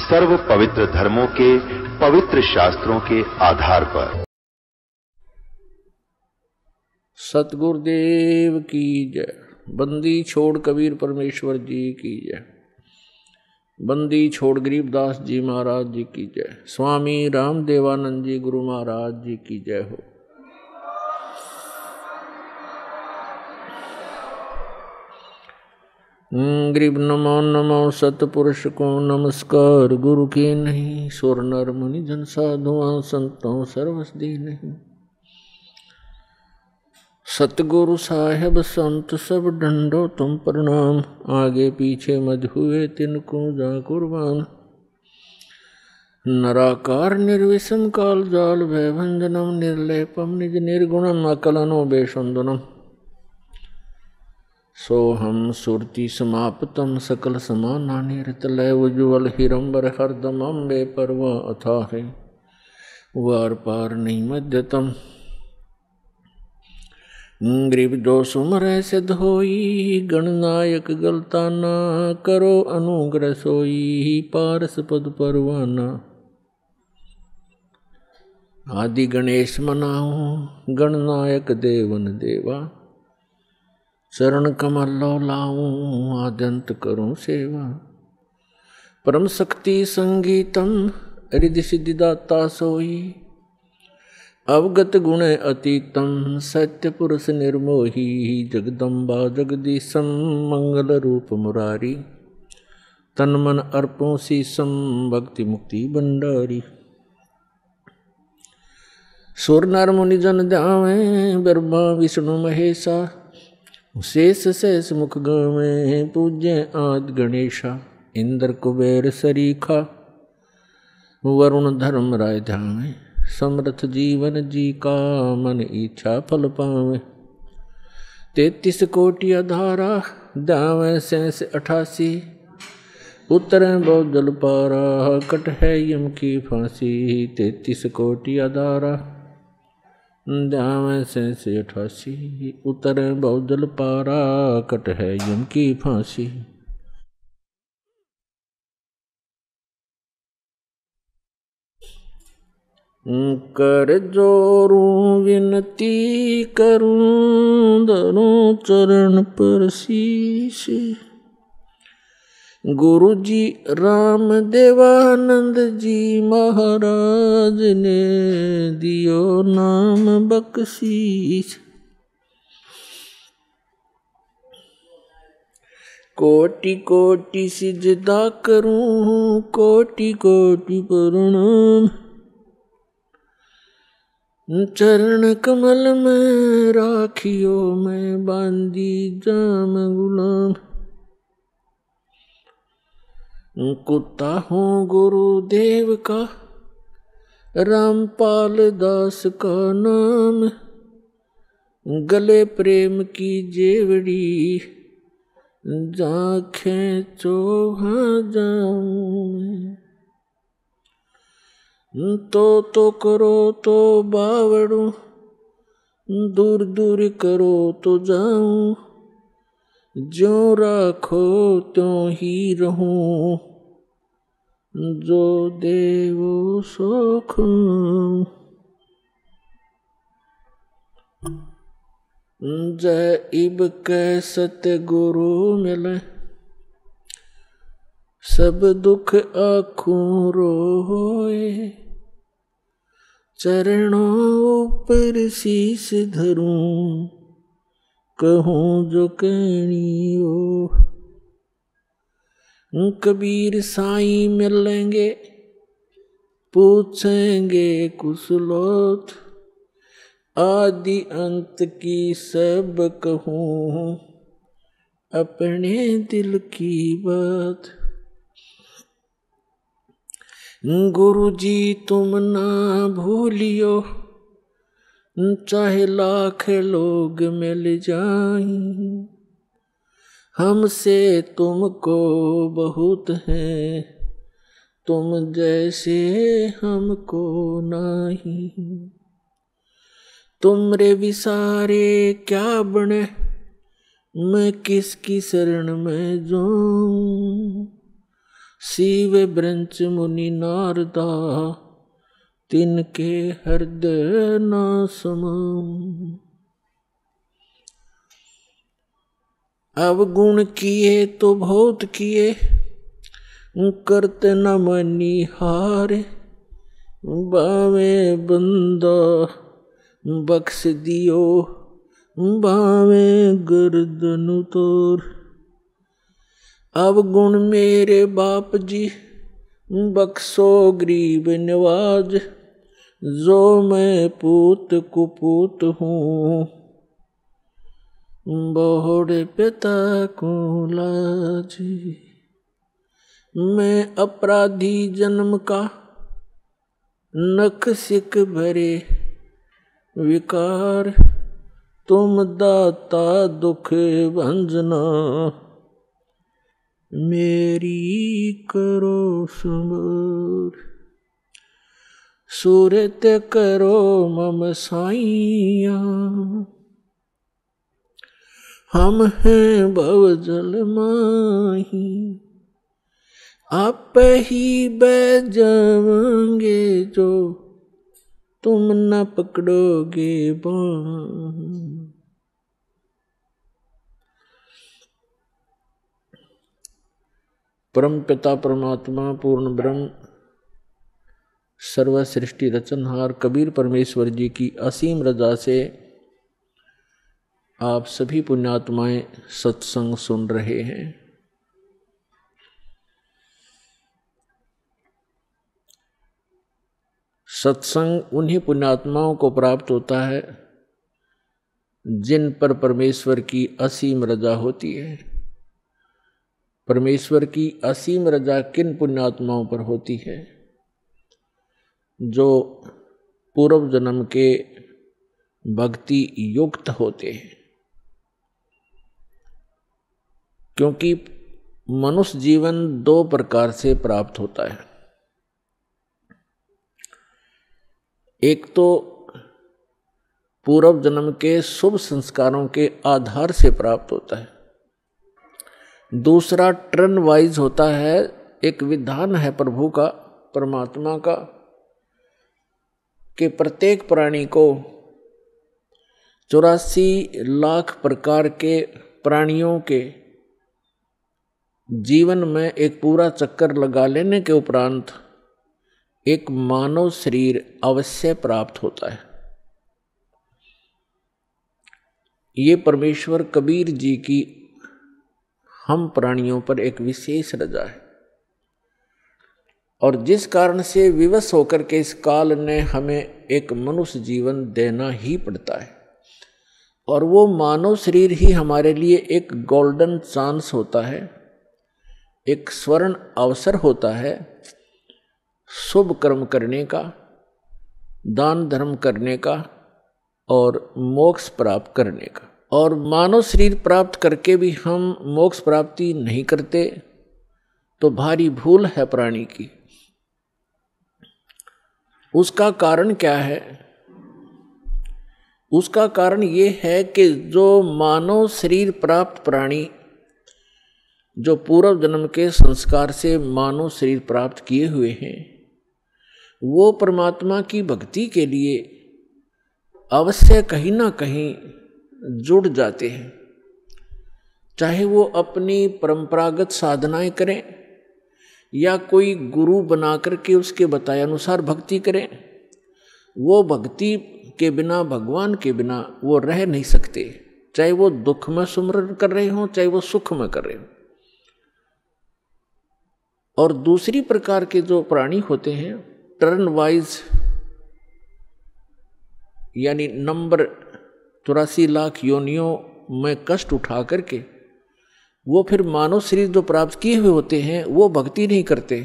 सर्व पवित्र धर्मों के पवित्र शास्त्रों के आधार पर सतगुरुदेव की जय बंदी छोड़ कबीर परमेश्वर जी की जय बंदी छोड़ गरीबदास जी महाराज जी की जय स्वामी राम देवानंद जी गुरु महाराज जी की जय हो गरीब नमो नमो सतपुरुष को नमस्कार गुरु के नहीं सुर नर मुनि जन साधुआ संतों सर्वस दी नहीं सतगुरु साहेब संत सब डंडो तुम प्रणाम आगे पीछे मज हुए तिनको जा कुर्बान नराकार निर्विषम काल जाल भय निर्लयपम निज निर्गुणम अकलनो बेसुंदनम सोहम सुरती समाप्तम सकल समानानि रतलय उज्ज्वल हिरंबर हरदम अम्बे पर्व अथाहे वार पार ग्रीब ग्रीबदो सुमर सिद्ध होई गणनायक गलताना करो अनुग्रह सोई पारस पद परवाना आदि गणेश मनाऊ गणनायक देवन देवा शरण कमलो लाऊ आद्यंत करूं सेवा परम शक्ति संगीतम हृदय सिद्धिदाता सोई अवगत गुण अतीतम सत्य पुरुष निर्मोही जगदम्बा जगदीशम मंगल रूप मुरारी तन मन अर्पों शीशम भक्ति मुक्ति भंडारी सुर नर मुनि जन ब्रह्मा विष्णु महेशा शेष शेष मुख में पूज्य आद गणेशा इंद्र कुबेर सरीखा वरुण धर्म राय ध्यान समर्थ जीवन जी का मन इच्छा फल पावे तेतीस कोटि अधारा दावे सैंस अठासी उतर बहुत जल पारा कट है यम की फांसी तैतीस कोटि अधारा जावे से सेठ उतर बहुजल पारा कट है यम की फांसी कर जोरू विनती करूं दरों चरण पर शीश गुरु जी राम देवानंद जी महाराज ने दियो नाम बख्शीस कोटि कोटि सिजदा करूं कोटि कोटि प्रणाम चरण कमल में राखियो मैं बांधी जाम गुलाम कुत्ता हूँ गुरुदेव का रामपाल दास का नाम गले प्रेम की जेवड़ी जाखे चोहा जाऊं तो तो करो तो बावड़ू दूर दूर करो तो जाऊं जो रखो तो ही रहूं जो देव सुख जय इब के गुरु मिले सब दुख आखों रोए चरणों पर शीश धरूं कहूँ जो कहनी कबीर साई मिलेंगे पूछेंगे कुशलोथ आदि अंत की सब कहूँ अपने दिल की बात गुरु जी तुम ना भूलियो चाहे लाख लोग मिल जाए हमसे तुमको बहुत है तुम जैसे हमको तुम तुमरे विसारे क्या बने मैं किसकी शरण में जाऊं शिव ब्रंच मुनि नारदा तिनके हृदय न समान अवगुण किए तो बहुत किए करत न मनी हार बावे बंदा बख्श दियो बावे गर्दन तोर अवगुण मेरे बाप जी बख्सो गरीब नवाज जो मैं पूत कुपूत हूँ बहुड़े पिता को लाजी मैं अपराधी जन्म का नख सिक भरे विकार तुम दाता दुख भंजना मेरी करो सुमर सूरत करो मम साइया हम हैं जल माही आप ही बजावांगे जो तुम न पकड़ोगे परम पिता परमात्मा पूर्ण ब्रह्म सर्वसृष्टि रचनहार कबीर परमेश्वर जी की असीम रजा से आप सभी पुण्यात्माएं सत्संग सुन रहे हैं सत्संग उन्हीं पुण्यात्माओं को प्राप्त होता है जिन पर परमेश्वर की असीम रजा होती है परमेश्वर की असीम रजा किन पुण्यात्माओं पर होती है जो पूर्व जन्म के भक्ति युक्त होते हैं क्योंकि मनुष्य जीवन दो प्रकार से प्राप्त होता है एक तो पूर्व जन्म के शुभ संस्कारों के आधार से प्राप्त होता है दूसरा ट्रन वाइज होता है एक विधान है प्रभु का परमात्मा का के प्रत्येक प्राणी को चौरासी लाख प्रकार के प्राणियों के जीवन में एक पूरा चक्कर लगा लेने के उपरांत एक मानव शरीर अवश्य प्राप्त होता है ये परमेश्वर कबीर जी की हम प्राणियों पर एक विशेष रजा है और जिस कारण से विवश होकर के इस काल ने हमें एक मनुष्य जीवन देना ही पड़ता है और वो मानव शरीर ही हमारे लिए एक गोल्डन चांस होता है एक स्वर्ण अवसर होता है शुभ कर्म करने का दान धर्म करने का और मोक्ष प्राप्त करने का और मानव शरीर प्राप्त करके भी हम मोक्ष प्राप्ति नहीं करते तो भारी भूल है प्राणी की उसका कारण क्या है उसका कारण ये है कि जो मानव शरीर प्राप्त प्राणी जो पूर्व जन्म के संस्कार से मानव शरीर प्राप्त किए हुए हैं वो परमात्मा की भक्ति के लिए अवश्य कहीं ना कहीं जुड़ जाते हैं चाहे वो अपनी परंपरागत साधनाएं करें या कोई गुरु बना करके उसके बताए अनुसार भक्ति करें वो भक्ति के बिना भगवान के बिना वो रह नहीं सकते चाहे वो दुख में सुमरण कर रहे हों चाहे वो सुख में कर रहे हों और दूसरी प्रकार के जो प्राणी होते हैं टर्न वाइज यानी नंबर चौरासी लाख योनियों में कष्ट उठा करके वो फिर मानव शरीर जो प्राप्त किए हुए होते हैं वो भक्ति नहीं करते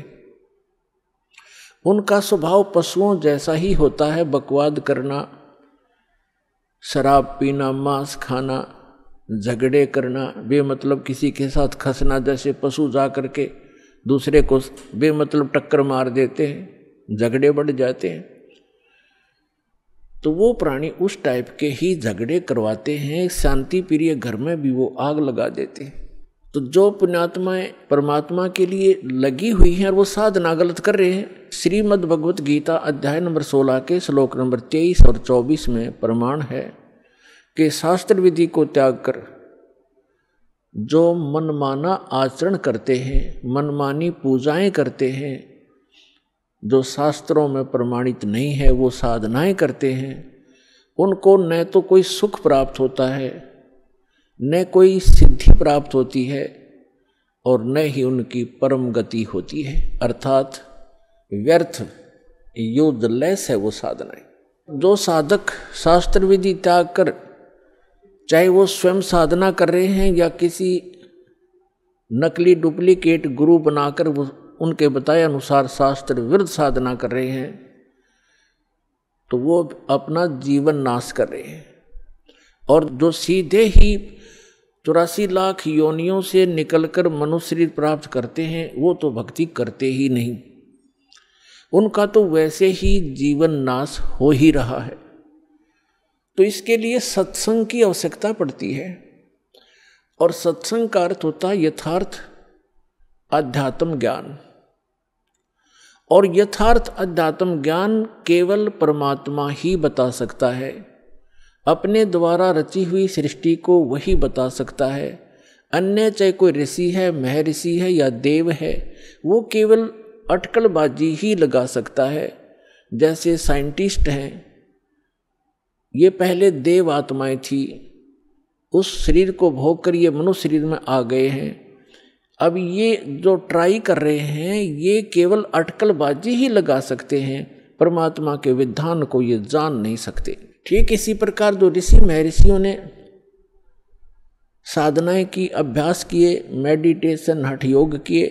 उनका स्वभाव पशुओं जैसा ही होता है बकवाद करना शराब पीना मांस खाना झगड़े करना बेमतलब किसी के साथ खसना जैसे पशु जा करके दूसरे को बेमतलब टक्कर मार देते हैं झगड़े बढ़ जाते हैं तो वो प्राणी उस टाइप के ही झगड़े करवाते हैं शांति प्रिय घर में भी वो आग लगा देते हैं तो जो पुण्यात्माएं परमात्मा के लिए लगी हुई हैं और वो साधना गलत कर रहे हैं श्रीमद् भगवत गीता अध्याय नंबर 16 के श्लोक नंबर 23 और 24 में प्रमाण है कि शास्त्र विधि को त्याग कर जो मनमाना आचरण करते हैं मनमानी पूजाएं करते हैं जो शास्त्रों में प्रमाणित नहीं है वो साधनाएं करते हैं उनको न तो कोई सुख प्राप्त होता है न कोई सिद्धि प्राप्त होती है और न ही उनकी परम गति होती है अर्थात व्यर्थ युद्ध लैस है वो साधना जो साधक शास्त्र विधि त्याग कर चाहे वो स्वयं साधना कर रहे हैं या किसी नकली डुप्लीकेट गुरु बनाकर वो उनके बताए अनुसार शास्त्र विरुद्ध साधना कर रहे हैं तो वो अपना जीवन नाश कर रहे हैं और जो सीधे ही चौरासी लाख योनियों से निकलकर शरीर प्राप्त करते हैं वो तो भक्ति करते ही नहीं उनका तो वैसे ही जीवन नाश हो ही रहा है तो इसके लिए सत्संग की आवश्यकता पड़ती है और सत्संग का अर्थ होता है यथार्थ अध्यात्म ज्ञान और यथार्थ अध्यात्म ज्ञान केवल परमात्मा ही बता सकता है अपने द्वारा रची हुई सृष्टि को वही बता सकता है अन्य चाहे कोई ऋषि है महर्षि है या देव है वो केवल अटकलबाजी ही लगा सकता है जैसे साइंटिस्ट हैं ये पहले देव आत्माएं थी उस शरीर को भोग कर ये मनुष्य शरीर में आ गए हैं अब ये जो ट्राई कर रहे हैं ये केवल अटकलबाजी ही लगा सकते हैं परमात्मा के विधान को ये जान नहीं सकते ठीक तो इसी प्रकार जो ऋषि महर्षियों ने साधनाएं की अभ्यास किए मेडिटेशन हठ योग किए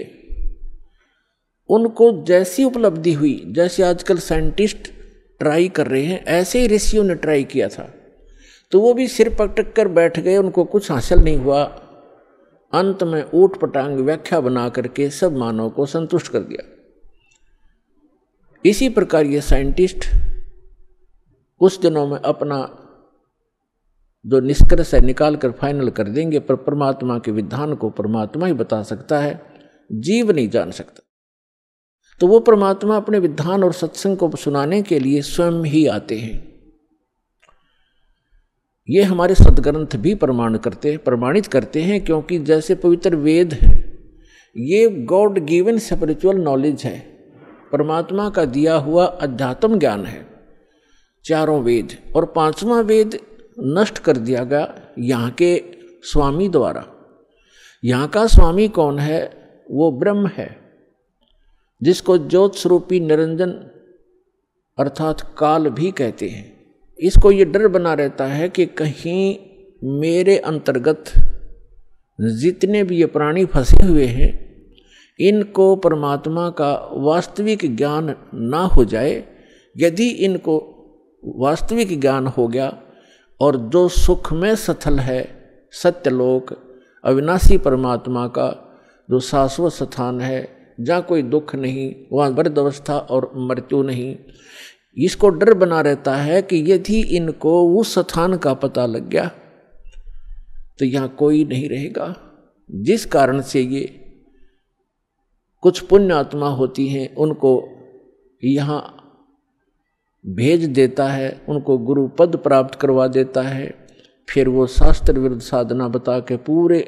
उनको जैसी उपलब्धि हुई जैसे आजकल साइंटिस्ट ट्राई कर रहे हैं ऐसे ही ऋषियों ने ट्राई किया था तो वो भी सिर पटक कर बैठ गए उनको कुछ हासिल नहीं हुआ अंत में ऊट पटांग व्याख्या बना करके सब मानव को संतुष्ट कर दिया इसी प्रकार ये साइंटिस्ट उस दिनों में अपना जो निष्कर्ष है निकाल कर फाइनल कर देंगे पर परमात्मा के विधान को परमात्मा ही बता सकता है जीव नहीं जान सकता तो वो परमात्मा अपने विधान और सत्संग को सुनाने के लिए स्वयं ही आते हैं ये हमारे सदग्रंथ भी प्रमाण करते हैं प्रमाणित करते हैं क्योंकि जैसे पवित्र वेद है ये गॉड गिवन स्पिरिचुअल नॉलेज है परमात्मा का दिया हुआ अध्यात्म ज्ञान है चारों वेद और पांचवा वेद नष्ट कर दिया गया यहाँ के स्वामी द्वारा यहाँ का स्वामी कौन है वो ब्रह्म है जिसको ज्योत स्वरूपी निरंजन अर्थात काल भी कहते हैं इसको ये डर बना रहता है कि कहीं मेरे अंतर्गत जितने भी ये प्राणी फंसे हुए हैं इनको परमात्मा का वास्तविक ज्ञान ना हो जाए यदि इनको वास्तविक ज्ञान हो गया और जो सुख में सथल है सत्यलोक अविनाशी परमात्मा का जो शाश्वत स्थान है जहाँ कोई दुख नहीं वहाँ वृद्ध अवस्था और मृत्यु नहीं इसको डर बना रहता है कि यदि इनको उस स्थान का पता लग गया तो यहाँ कोई नहीं रहेगा जिस कारण से ये कुछ पुण्य आत्मा होती हैं उनको यहाँ भेज देता है उनको गुरु पद प्राप्त करवा देता है फिर वो शास्त्र विरुद्ध साधना बता के पूरे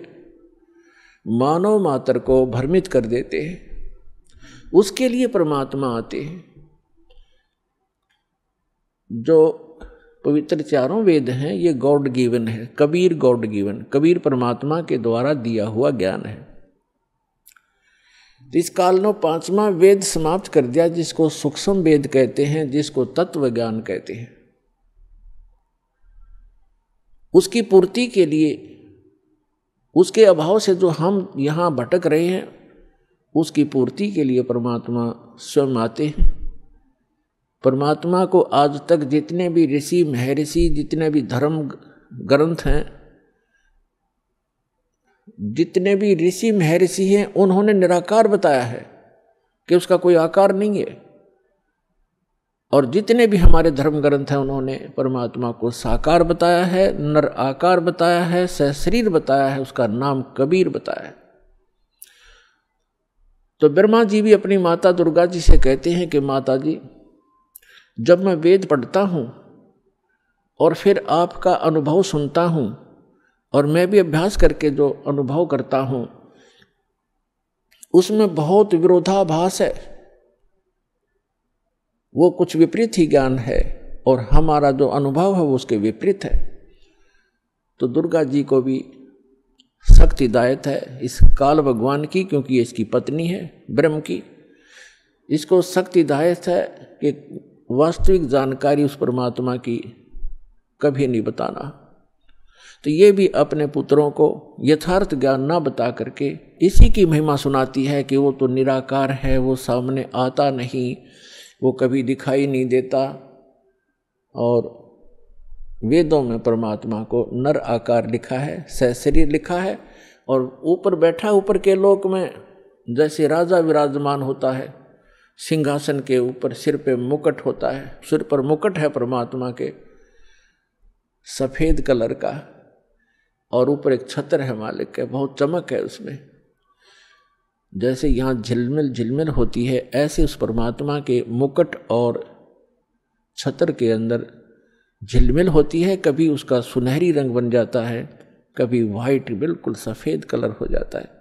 मानव मात्र को भ्रमित कर देते हैं उसके लिए परमात्मा आते हैं जो पवित्र चारों वेद हैं ये गॉड गिवन है कबीर गॉड गिवन कबीर परमात्मा के द्वारा दिया हुआ ज्ञान है तो इस काल ने पांचवा वेद समाप्त कर दिया जिसको सूक्ष्म वेद कहते हैं जिसको तत्व ज्ञान कहते हैं उसकी पूर्ति के लिए उसके अभाव से जो हम यहाँ भटक रहे हैं उसकी पूर्ति के लिए परमात्मा स्वयं आते हैं परमात्मा को आज तक जितने भी ऋषि महर्षि जितने भी धर्म ग्रंथ हैं जितने भी ऋषि महर्षि हैं उन्होंने निराकार बताया है कि उसका कोई आकार नहीं है और जितने भी हमारे धर्म ग्रंथ हैं उन्होंने परमात्मा को साकार बताया है नर आकार बताया है सहशरीर बताया है उसका नाम कबीर बताया है तो ब्रह्मा जी भी अपनी माता दुर्गा जी से कहते हैं कि माता जी जब मैं वेद पढ़ता हूँ और फिर आपका अनुभव सुनता हूँ और मैं भी अभ्यास करके जो अनुभव करता हूँ उसमें बहुत विरोधाभास है वो कुछ विपरीत ही ज्ञान है और हमारा जो अनुभव है वो उसके विपरीत है तो दुर्गा जी को भी सख्त है इस काल भगवान की क्योंकि ये इसकी पत्नी है ब्रह्म की इसको सख्त है कि वास्तविक जानकारी उस परमात्मा की कभी नहीं बताना तो ये भी अपने पुत्रों को यथार्थ ज्ञान न बता करके इसी की महिमा सुनाती है कि वो तो निराकार है वो सामने आता नहीं वो कभी दिखाई नहीं देता और वेदों में परमात्मा को नर आकार लिखा है सहशरीर लिखा है और ऊपर बैठा ऊपर के लोक में जैसे राजा विराजमान होता है सिंहासन के ऊपर सिर पे मुकुट होता है सिर पर मुकुट है परमात्मा के सफ़ेद कलर का और ऊपर एक छत्र है मालिक के बहुत चमक है उसमें जैसे यहाँ झिलमिल झिलमिल होती है ऐसे उस परमात्मा के मुकुट और छतर के अंदर झिलमिल होती है कभी उसका सुनहरी रंग बन जाता है कभी वाइट बिल्कुल सफ़ेद कलर हो जाता है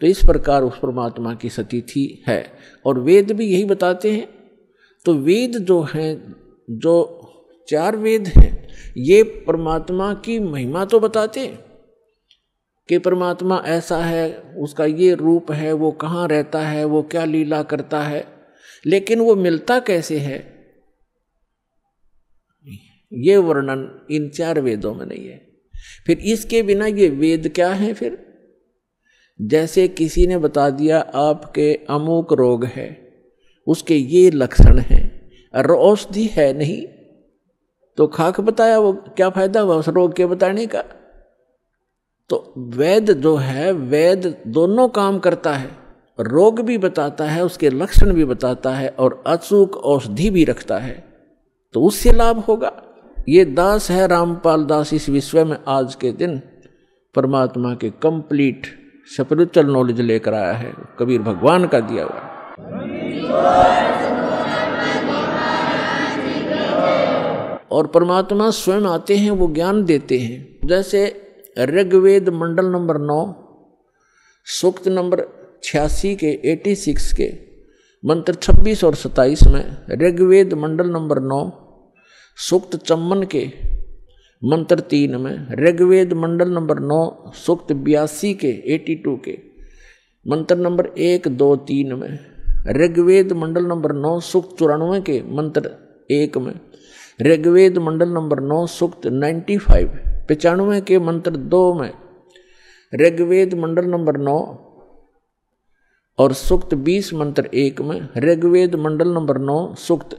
तो इस प्रकार उस परमात्मा की सतीथि है और वेद भी यही बताते हैं तो वेद जो हैं जो चार वेद हैं ये परमात्मा की महिमा तो बताते कि परमात्मा ऐसा है उसका ये रूप है वो कहाँ रहता है वो क्या लीला करता है लेकिन वो मिलता कैसे है ये वर्णन इन चार वेदों में नहीं है फिर इसके बिना ये वेद क्या है फिर जैसे किसी ने बता दिया आपके अमुक रोग है उसके ये लक्षण हैं और औषधि है नहीं तो खाक बताया वो क्या फायदा हुआ उस रोग के बताने का तो वैद जो है वैद दोनों काम करता है रोग भी बताता है उसके लक्षण भी बताता है और अचूक औषधि भी रखता है तो उससे लाभ होगा ये दास है रामपाल दास इस विश्व में आज के दिन परमात्मा के कंप्लीट स्पिरिचुअल नॉलेज लेकर आया है कबीर भगवान का दिया हुआ और परमात्मा स्वयं आते हैं वो ज्ञान देते हैं जैसे ऋग्वेद मंडल नंबर नौ सूक्त नंबर छियासी के एटी सिक्स के मंत्र छब्बीस और सत्ताईस में ऋग्वेद मंडल नंबर नौ सूक्त चम्बन के मंत्र तीन में ऋग्वेद मंडल नंबर नौ सूक्त बयासी के एटी टू के मंत्र नंबर एक दो तीन में ऋग्वेद मंडल नंबर नौ सूक्त चौरानवे के मंत्र एक में ऋग्वेद मंडल नंबर नौ सुक्त नाइन्टी फाइव पचानवे के मंत्र दो में ऋग्वेद मंडल नंबर नौ और सुक्त बीस मंत्र एक में ऋग्वेद मंडल नंबर नौ सुक्त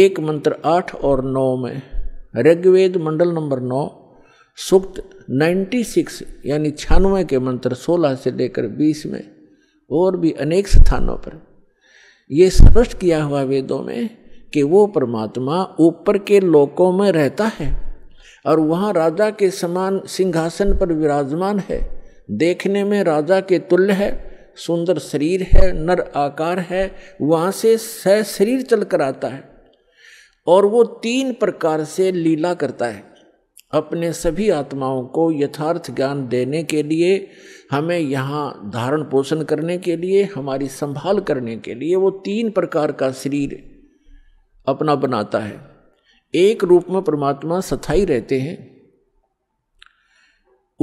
एक मंत्र आठ और नौ में ऋग्वेद मंडल नंबर नौ सुक्त सिक्स यानी छियानवे के मंत्र सोलह से लेकर बीस में और भी अनेक स्थानों पर यह स्पष्ट किया हुआ वेदों में कि वो परमात्मा ऊपर के लोकों में रहता है और वहाँ राजा के समान सिंहासन पर विराजमान है देखने में राजा के तुल्य है सुंदर शरीर है नर आकार है वहाँ से सह शरीर चल कर आता है और वो तीन प्रकार से लीला करता है अपने सभी आत्माओं को यथार्थ ज्ञान देने के लिए हमें यहाँ धारण पोषण करने के लिए हमारी संभाल करने के लिए वो तीन प्रकार का शरीर अपना बनाता है एक रूप में परमात्मा सथाई रहते हैं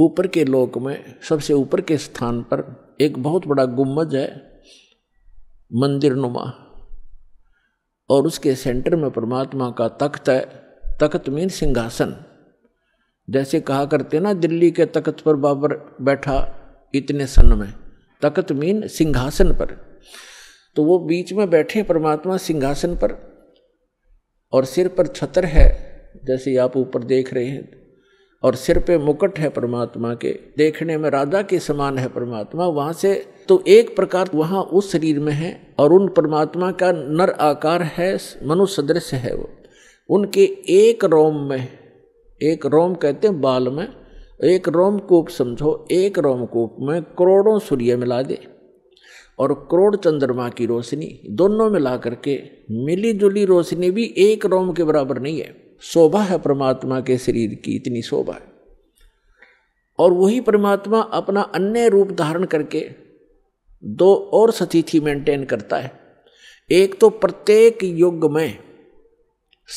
ऊपर के लोक में सबसे ऊपर के स्थान पर एक बहुत बड़ा गुम्बज है मंदिर नुमा और उसके सेंटर में परमात्मा का तख्त है तख्त मीन सिंहासन जैसे कहा करते ना दिल्ली के तख्त पर बाबर बैठा इतने सन में तख्त मीन सिंहासन पर तो वो बीच में बैठे परमात्मा सिंहासन पर और सिर पर छतर है जैसे आप ऊपर देख रहे हैं और सिर पे मुकुट है परमात्मा के देखने में राधा के समान है परमात्मा वहाँ से तो एक प्रकार वहाँ उस शरीर में है और उन परमात्मा का नर आकार है मनु सदृश है वो उनके एक रोम में एक रोम कहते हैं बाल में एक रोमकूप समझो एक रोमकूप में करोड़ों सूर्य मिला दे और करोड़ चंद्रमा की रोशनी दोनों मिला करके मिली जुली रोशनी भी एक रोम के बराबर नहीं है शोभा है परमात्मा के शरीर की इतनी शोभा है और वही परमात्मा अपना अन्य रूप धारण करके दो और सतिथि मेंटेन करता है एक तो प्रत्येक युग में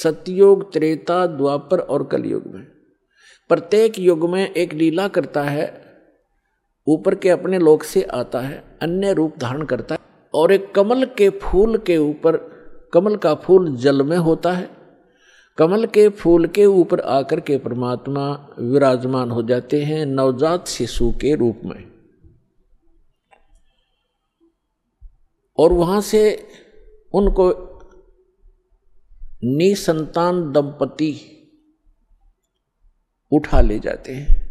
सतयुग त्रेता द्वापर और कलयुग में प्रत्येक युग में एक लीला करता है ऊपर के अपने लोक से आता है अन्य रूप धारण करता है और एक कमल के फूल के ऊपर कमल का फूल जल में होता है कमल के फूल के ऊपर आकर के परमात्मा विराजमान हो जाते हैं नवजात शिशु के रूप में और वहाँ से उनको निसंतान दंपति उठा ले जाते हैं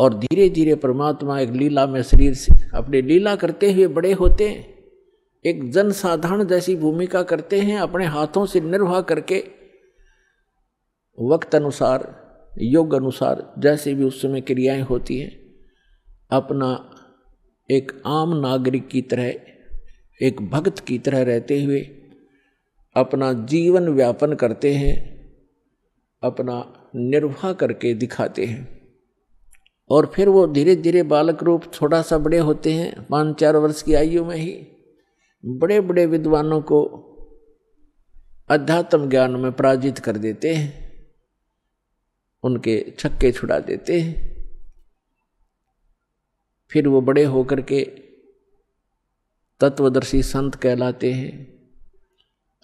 और धीरे धीरे परमात्मा एक लीला में शरीर से अपने लीला करते हुए बड़े होते हैं एक जनसाधारण जैसी भूमिका करते हैं अपने हाथों से निर्वाह करके वक्त अनुसार योग अनुसार जैसे भी उस समय क्रियाएं होती हैं अपना एक आम नागरिक की तरह एक भक्त की तरह रहते हुए अपना जीवन व्यापन करते हैं अपना निर्वाह करके दिखाते हैं और फिर वो धीरे धीरे बालक रूप थोड़ा सा बड़े होते हैं पाँच चार वर्ष की आयु में ही बड़े बड़े विद्वानों को अध्यात्म ज्ञान में पराजित कर देते हैं उनके छक्के छुड़ा देते हैं फिर वो बड़े होकर के तत्वदर्शी संत कहलाते हैं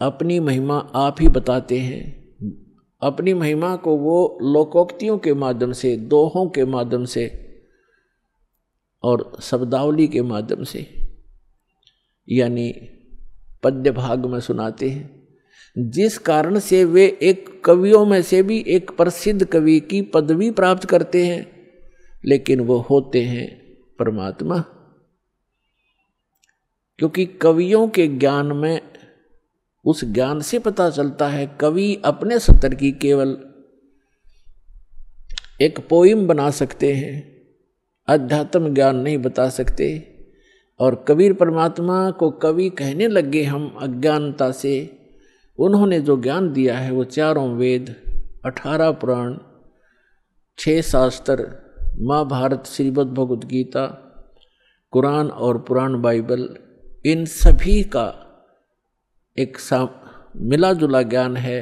अपनी महिमा आप ही बताते हैं अपनी महिमा को वो लोकोक्तियों के माध्यम से दोहों के माध्यम से और शब्दावली के माध्यम से यानी पद्य भाग में सुनाते हैं जिस कारण से वे एक कवियों में से भी एक प्रसिद्ध कवि की पदवी प्राप्त करते हैं लेकिन वो होते हैं परमात्मा क्योंकि कवियों के ज्ञान में उस ज्ञान से पता चलता है कवि अपने सतर की केवल एक पोइम बना सकते हैं अध्यात्म ज्ञान नहीं बता सकते और कबीर परमात्मा को कवि कहने लगे हम अज्ञानता से उन्होंने जो ज्ञान दिया है वो चारों वेद अठारह पुराण छः शास्त्र महाभारत श्रीमद भगवद गीता कुरान और पुराण बाइबल इन सभी का एक सा मिला जुला ज्ञान है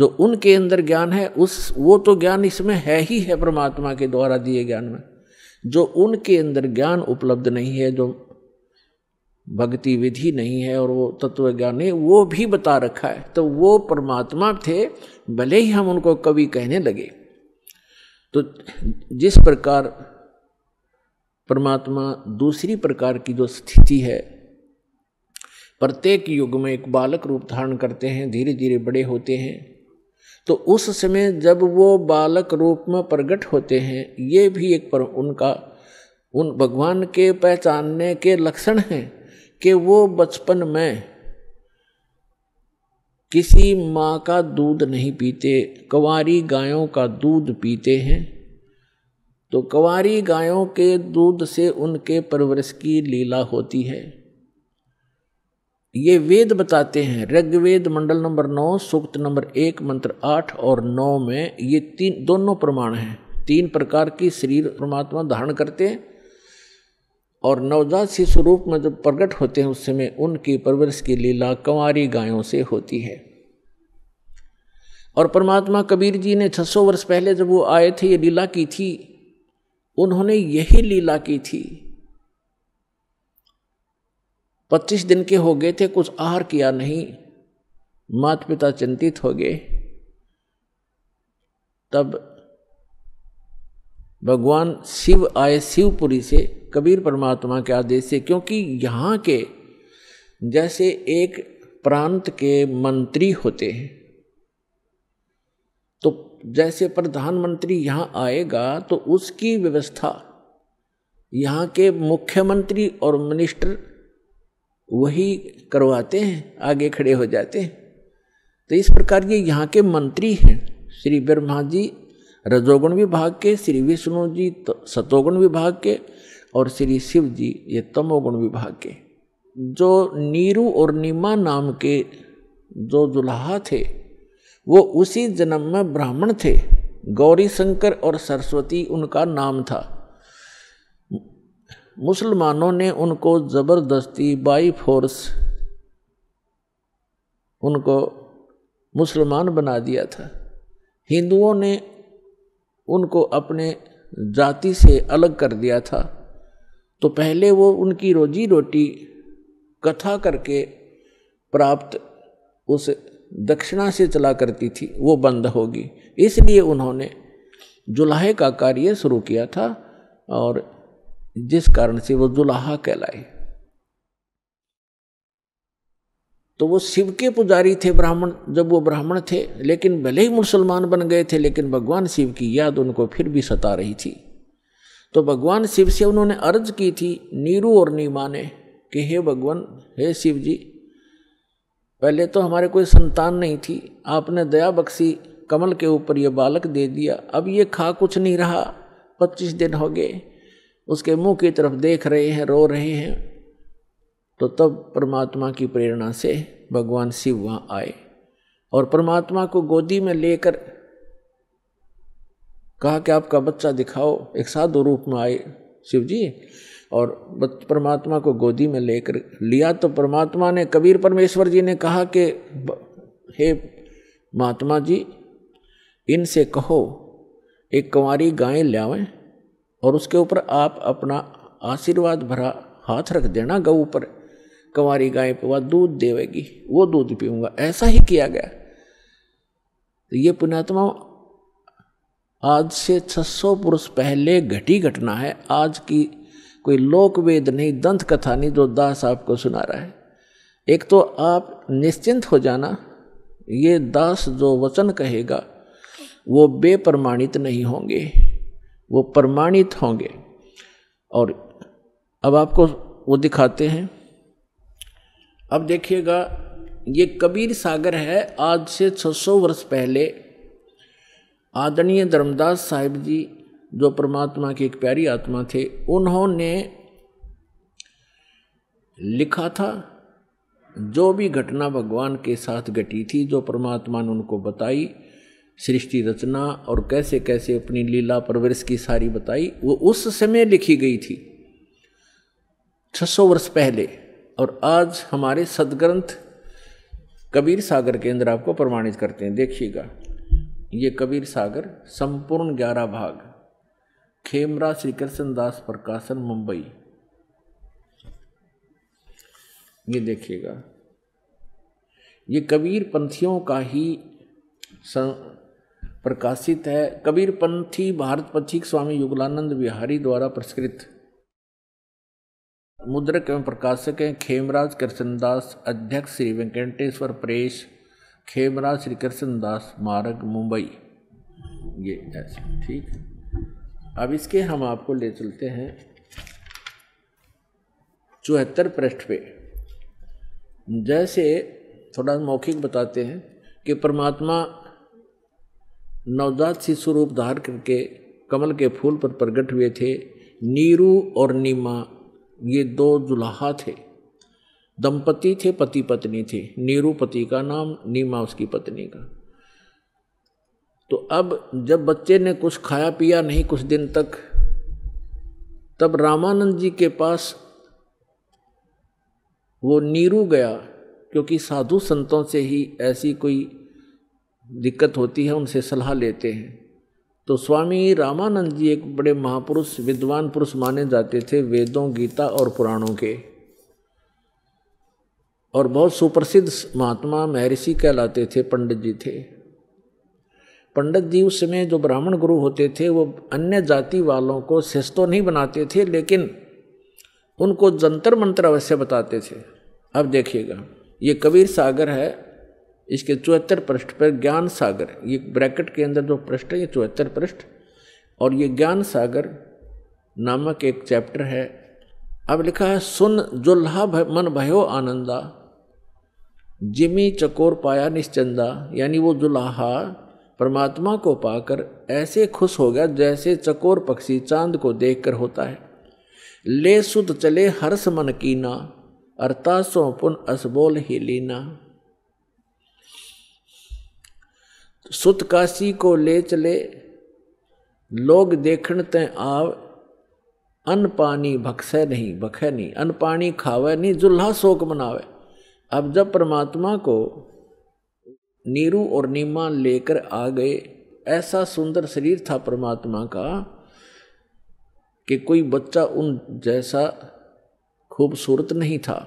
जो उनके अंदर ज्ञान है उस वो तो ज्ञान इसमें है ही है परमात्मा के द्वारा दिए ज्ञान में जो उनके अंदर ज्ञान उपलब्ध नहीं है जो भक्ति विधि नहीं है और वो तत्व ज्ञान नहीं वो भी बता रखा है तो वो परमात्मा थे भले ही हम उनको कवि कहने लगे तो जिस प्रकार परमात्मा दूसरी प्रकार की जो स्थिति है प्रत्येक युग में एक बालक रूप धारण करते हैं धीरे धीरे बड़े होते हैं तो उस समय जब वो बालक रूप में प्रकट होते हैं ये भी एक पर उनका उन भगवान के पहचानने के लक्षण हैं कि वो बचपन में किसी माँ का दूध नहीं पीते कवारी गायों का दूध पीते हैं तो कवारी गायों के दूध से उनके परवरिश की लीला होती है ये वेद बताते हैं ऋग्वेद मंडल नंबर नौ सूक्त नंबर एक मंत्र आठ और नौ में ये तीन दोनों प्रमाण हैं तीन प्रकार की शरीर परमात्मा धारण करते हैं और नवजात शिशु रूप में जब प्रकट होते हैं उस समय उनकी परवरिश की लीला कंवारी गायों से होती है और परमात्मा कबीर जी ने 600 वर्ष पहले जब वो आए थे ये लीला की थी उन्होंने यही लीला की थी पच्चीस दिन के हो गए थे कुछ आहार किया नहीं माता पिता चिंतित हो गए तब भगवान शिव आए शिवपुरी से कबीर परमात्मा के आदेश से क्योंकि यहाँ के जैसे एक प्रांत के मंत्री होते हैं तो जैसे प्रधानमंत्री यहाँ आएगा तो उसकी व्यवस्था यहाँ के मुख्यमंत्री और मिनिस्टर वही करवाते हैं आगे खड़े हो जाते हैं तो इस प्रकार ये यहाँ के मंत्री हैं श्री ब्रह्मा जी रजोगुण विभाग के श्री विष्णु जी तो सतोगुण विभाग के और श्री शिव जी ये तमोगुण विभाग के जो नीरू और नीमा नाम के जो दुल्हा थे वो उसी जन्म में ब्राह्मण थे गौरी शंकर और सरस्वती उनका नाम था मुसलमानों ने उनको ज़बरदस्ती बाई फोर्स उनको मुसलमान बना दिया था हिंदुओं ने उनको अपने जाति से अलग कर दिया था तो पहले वो उनकी रोजी रोटी कथा करके प्राप्त उस दक्षिणा से चला करती थी वो बंद होगी इसलिए उन्होंने जुलाहे का कार्य शुरू किया था और जिस कारण से वो जुलाहा कहलाए तो वो शिव के पुजारी थे ब्राह्मण जब वो ब्राह्मण थे लेकिन भले ही मुसलमान बन गए थे लेकिन भगवान शिव की याद उनको फिर भी सता रही थी तो भगवान शिव से उन्होंने अर्ज की थी नीरू और नीमा ने कि हे भगवान हे शिव जी पहले तो हमारे कोई संतान नहीं थी आपने दया बख्शी कमल के ऊपर ये बालक दे दिया अब ये खा कुछ नहीं रहा पच्चीस दिन हो गए उसके मुंह की तरफ देख रहे हैं रो रहे हैं तो तब परमात्मा की प्रेरणा से भगवान शिव वहाँ आए और परमात्मा को गोदी में लेकर कहा कि आपका बच्चा दिखाओ एक साधु रूप में आए शिव जी और परमात्मा को गोदी में लेकर लिया तो परमात्मा ने कबीर परमेश्वर जी ने कहा कि हे महात्मा जी इनसे कहो एक कुंवारी गायें लियावें और उसके ऊपर आप अपना आशीर्वाद भरा हाथ रख देना गऊ पर कंवारी गाय पे वह दूध देवेगी वो दूध पीऊंगा ऐसा ही किया गया तो ये पुण्यात्मा आज से 600 पुरुष पहले घटी घटना है आज की कोई लोक वेद नहीं दंत कथा नहीं जो दास आपको सुना रहा है एक तो आप निश्चिंत हो जाना ये दास जो वचन कहेगा वो बेप्रमाणित नहीं होंगे वो प्रमाणित होंगे और अब आपको वो दिखाते हैं अब देखिएगा ये कबीर सागर है आज से 600 वर्ष पहले आदरणीय धर्मदास साहिब जी जो परमात्मा की एक प्यारी आत्मा थे उन्होंने लिखा था जो भी घटना भगवान के साथ घटी थी जो परमात्मा ने उनको बताई सृष्टि रचना और कैसे कैसे अपनी लीला परवरिश की सारी बताई वो उस समय लिखी गई थी 600 वर्ष पहले और आज हमारे सदग्रंथ कबीर सागर के अंदर आपको प्रमाणित करते हैं देखिएगा ये कबीर सागर संपूर्ण ग्यारह भाग खेमरा श्री कृष्ण दास प्रकाशन मुंबई ये देखिएगा ये कबीर पंथियों का ही प्रकाशित है कबीरपंथी पथिक स्वामी युगलानंद बिहारी द्वारा प्रस्कृत मुद्रक एवं प्रकाशक हैं खेमराज कृष्णदास अध्यक्ष श्री वेंकटेश्वर प्रेस खेमराज श्री कृष्णदास मार्ग मुंबई ये ऐसे ठीक अब इसके हम आपको ले चलते हैं चौहत्तर पृष्ठ पे जैसे थोड़ा मौखिक बताते हैं कि परमात्मा नवजात शिशु रूप धार करके कमल के फूल पर प्रकट हुए थे नीरू और नीमा ये दो जुलाहा थे दंपति थे पति पत्नी थे नीरू पति का नाम नीमा उसकी पत्नी का तो अब जब बच्चे ने कुछ खाया पिया नहीं कुछ दिन तक तब रामानंद जी के पास वो नीरू गया क्योंकि साधु संतों से ही ऐसी कोई दिक्कत होती है उनसे सलाह लेते हैं तो स्वामी रामानंद जी एक बड़े महापुरुष विद्वान पुरुष माने जाते थे वेदों गीता और पुराणों के और बहुत सुप्रसिद्ध महात्मा महर्षि कहलाते थे पंडित जी थे पंडित जी उस समय जो ब्राह्मण गुरु होते थे वो अन्य जाति वालों को शिष्य तो नहीं बनाते थे लेकिन उनको जंतर मंत्र अवश्य बताते थे अब देखिएगा ये कबीर सागर है इसके चौहत्तर पृष्ठ पर ज्ञान सागर ये ब्रैकेट के अंदर जो पृष्ठ है ये चौहत्तर पृष्ठ और ये ज्ञान सागर नामक एक चैप्टर है अब लिखा है सुन जुल्हा मन भयो आनंदा जिमी चकोर पाया निश्चंदा यानी वो जुल्हा परमात्मा को पाकर ऐसे खुश हो गया जैसे चकोर पक्षी चांद को देखकर होता है ले सुत चले हर्ष मन कीना अर्ता पुन असबोल ही लीना तो सुत काशी को ले चले लोग देखण ते आव अन पानी भक्से नहीं भखे नहीं अन पानी खावे नहीं जुल्हा शोक मनावे अब जब परमात्मा को नीरू और नीमा लेकर आ गए ऐसा सुंदर शरीर था परमात्मा का कि कोई बच्चा उन जैसा खूबसूरत नहीं था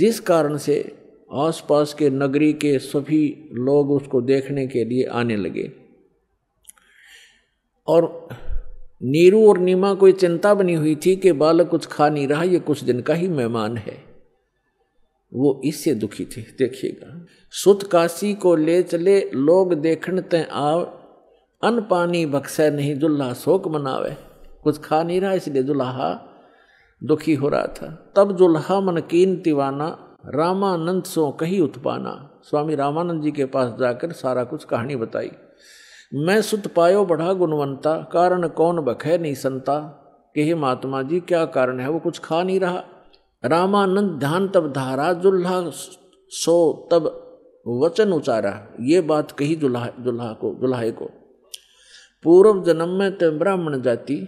जिस कारण से आसपास के नगरी के सभी लोग उसको देखने के लिए आने लगे और नीरू और नीमा को चिंता बनी हुई थी कि बालक कुछ खा नहीं रहा ये कुछ दिन का ही मेहमान है वो इससे दुखी थे देखिएगा सुत काशी को ले चले लोग देखण ते आव अन पानी बक्सै नहीं दुल्हा शोक मनावे कुछ खा नहीं रहा इसलिए दुल्हा दुखी हो रहा था तब दुल्हा मनकीन तिवाना रामानंद सो कही उत्पाना स्वामी रामानंद जी के पास जाकर सारा कुछ कहानी बताई मैं सुत पायो बढ़ा गुणवंता कारण कौन बखे नहीं संता कि हे महात्मा जी क्या कारण है वो कुछ खा नहीं रहा रामानंद ध्यान तब धारा जुल्हा सो तब वचन उचारा ये बात कही जुल्हा जुल्हा को जुल्हा को पूर्व जन्म में ते तो ब्राह्मण जाति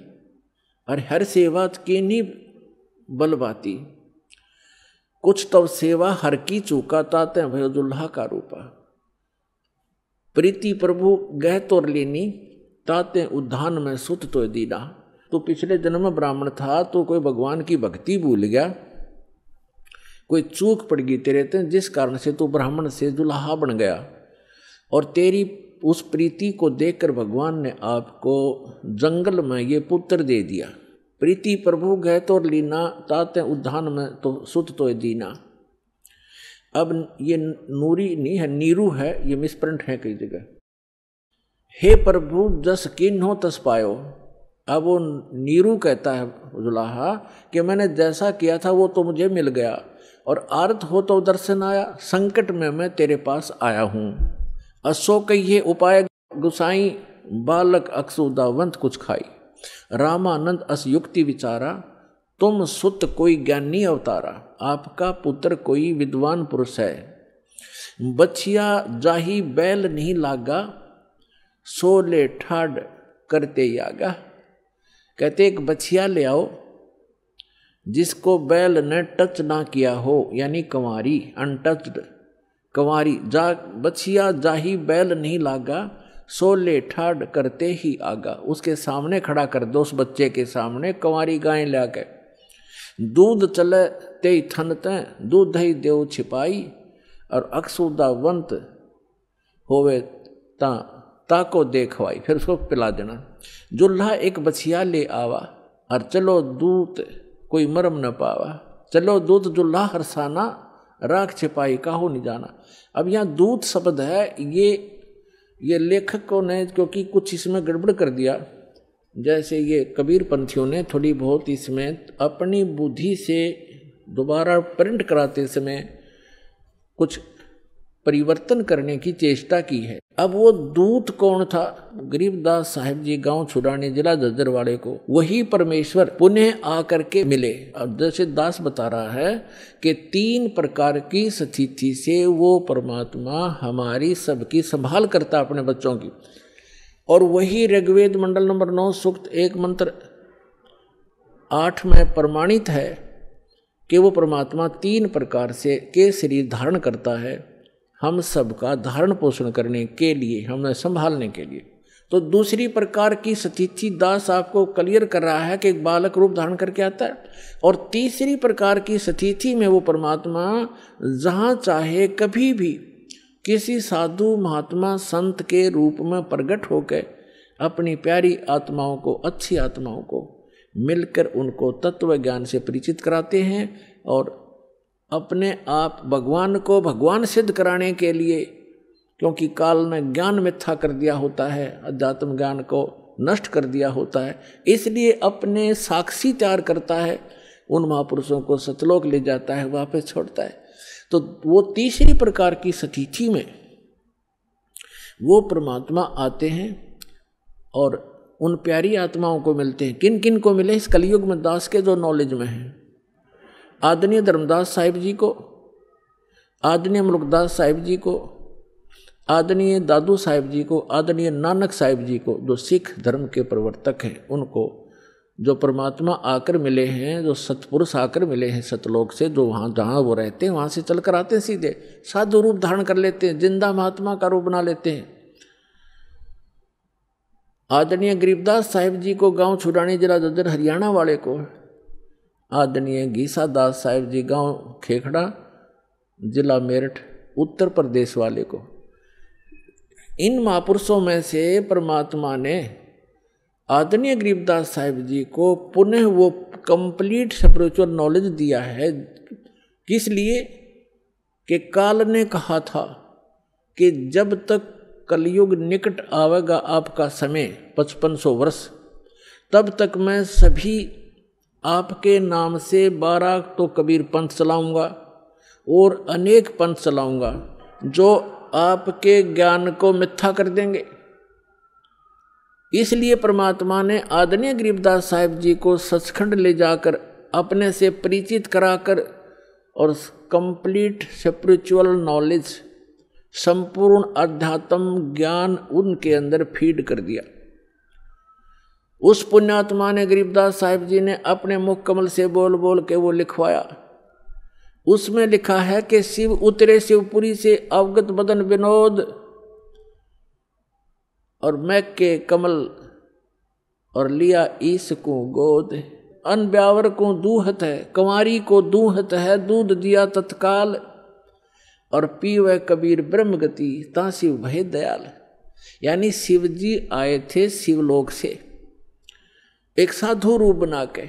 और हर सेवा के नी बलवाती कुछ तब तो सेवा हर की चूका ताते दुल्हा का रूपा प्रीति प्रभु गह तोर लेनी ताते उद्धान में सुत तो दीना तो पिछले जन्म में ब्राह्मण था तो कोई भगवान की भक्ति भूल गया कोई चूक पड़ गई तेरे ते जिस कारण से तू ब्राह्मण से दुल्हा बन गया और तेरी उस प्रीति को देखकर भगवान ने आपको जंगल में ये पुत्र दे दिया प्रीति प्रभु गह तो लीना ताते उद्धान में तो सुत तो दीना अब ये नूरी नहीं है नीरू है ये मिसप्रिंट है कई जगह हे प्रभु जस किन हो तस पायो अब वो नीरू कहता है जुलाहा कि मैंने जैसा किया था वो तो मुझे मिल गया और आर्त हो तो दर्शन आया संकट में मैं तेरे पास आया हूँ अशोक ये उपाय गुसाई बालक अक्सुदावंत कुछ खाई रामानंद असयुक्ति विचारा तुम सुत कोई ज्ञानी अवतारा आपका पुत्र कोई विद्वान पुरुष है बछिया जाही बैल नहीं लागा सोले ठाड करते यागा कहते एक बछिया ले आओ जिसको बैल ने टच ना किया हो यानी कंवारी अनटचड कंवारी जा बछिया जाही बैल नहीं लागा सोले ठाड करते ही आगा उसके सामने खड़ा कर दो उस बच्चे के सामने कंवारी गाय ला के दूध चले ते थन तें दूध ही देव छिपाई और अक्सुदावंत होवे ता ताको देखवाई फिर उसको पिला देना जुल्हा एक बछिया ले आवा और चलो दूत कोई मरम न पावा चलो दूत जुल्हा हरसाना राख छिपाई काहो नहीं जाना अब यहाँ दूत शब्द है ये ये लेखकों ने क्योंकि कुछ इसमें गड़बड़ कर दिया जैसे ये कबीर पंथियों ने थोड़ी बहुत इसमें अपनी बुद्धि से दोबारा प्रिंट कराते समय कुछ परिवर्तन करने की चेष्टा की है अब वो दूत कौन था गरीबदास साहेब जी गांव छुड़ाने जिला जजरवाड़े को वही परमेश्वर पुनः आकर के मिले अब जैसे दास बता रहा है कि तीन प्रकार की स्थिति से वो परमात्मा हमारी सबकी संभाल करता अपने बच्चों की और वही ऋग्वेद मंडल नंबर नौ सूक्त एक मंत्र आठ में प्रमाणित है कि वो परमात्मा तीन प्रकार से के शरीर धारण करता है हम सबका धारण पोषण करने के लिए हमें संभालने के लिए तो दूसरी प्रकार की स्थिति दास आपको क्लियर कर रहा है कि एक बालक रूप धारण करके आता है और तीसरी प्रकार की स्थिति में वो परमात्मा जहाँ चाहे कभी भी किसी साधु महात्मा संत के रूप में प्रकट होकर अपनी प्यारी आत्माओं को अच्छी आत्माओं को मिलकर उनको तत्व ज्ञान से परिचित कराते हैं और अपने आप भगवान को भगवान सिद्ध कराने के लिए क्योंकि काल ने ज्ञान मिथ्या कर दिया होता है अध्यात्म ज्ञान को नष्ट कर दिया होता है इसलिए अपने साक्षी तैयार करता है उन महापुरुषों को सतलोक ले जाता है वापस छोड़ता है तो वो तीसरी प्रकार की सतीथि में वो परमात्मा आते हैं और उन प्यारी आत्माओं को मिलते हैं किन किन को मिले इस कलयुग में दास के जो नॉलेज में हैं आदरणीय धर्मदास साहिब जी को आदरणीय मुल्कदास साहिब जी को आदरणीय दादू साहिब जी को आदरणीय नानक साहिब जी को जो सिख धर्म के प्रवर्तक हैं उनको जो परमात्मा आकर मिले हैं जो सतपुरुष आकर मिले हैं सतलोक से जो वहाँ जहाँ वो रहते हैं वहाँ से चल कर आते हैं सीधे साधु रूप धारण कर लेते हैं जिंदा महात्मा का रूप बना लेते हैं आदरणीय गरीबदास साहिब जी को गांव छुड़ानी जिला जदर हरियाणा वाले को आदरणीय गीसा दास साहेब जी गांव खेखड़ा जिला मेरठ उत्तर प्रदेश वाले को इन महापुरुषों में से परमात्मा ने आदरणीय गरीबदास साहिब जी को पुनः वो कंप्लीट स्पिरिचुअल नॉलेज दिया है किस लिए कि काल ने कहा था कि जब तक कलयुग निकट आवेगा आपका समय पचपन सौ वर्ष तब तक मैं सभी आपके नाम से बारह तो कबीर पंथ चलाऊंगा और अनेक पंथ चलाऊंगा जो आपके ज्ञान को मिथ्या कर देंगे इसलिए परमात्मा ने आदरणीय गरीबदास साहिब जी को सचखंड ले जाकर अपने से परिचित कराकर और कंप्लीट स्पिरिचुअल नॉलेज संपूर्ण अध्यात्म ज्ञान उनके अंदर फीड कर दिया उस पुण्यात्मा ने गरीबदास साहिब जी ने अपने मुख कमल से बोल बोल के वो लिखवाया उसमें लिखा है कि शिव उतरे शिवपुरी से अवगत बदन विनोद और मैं के कमल और लिया ईस को गोद अन ब्यावर को दूहत है कुमारी को दूहत है दूध दिया तत्काल और पी वह कबीर ब्रह्म गति ता शिव भय दयाल यानी शिव जी आए थे शिवलोक से एक साधु रूप बना के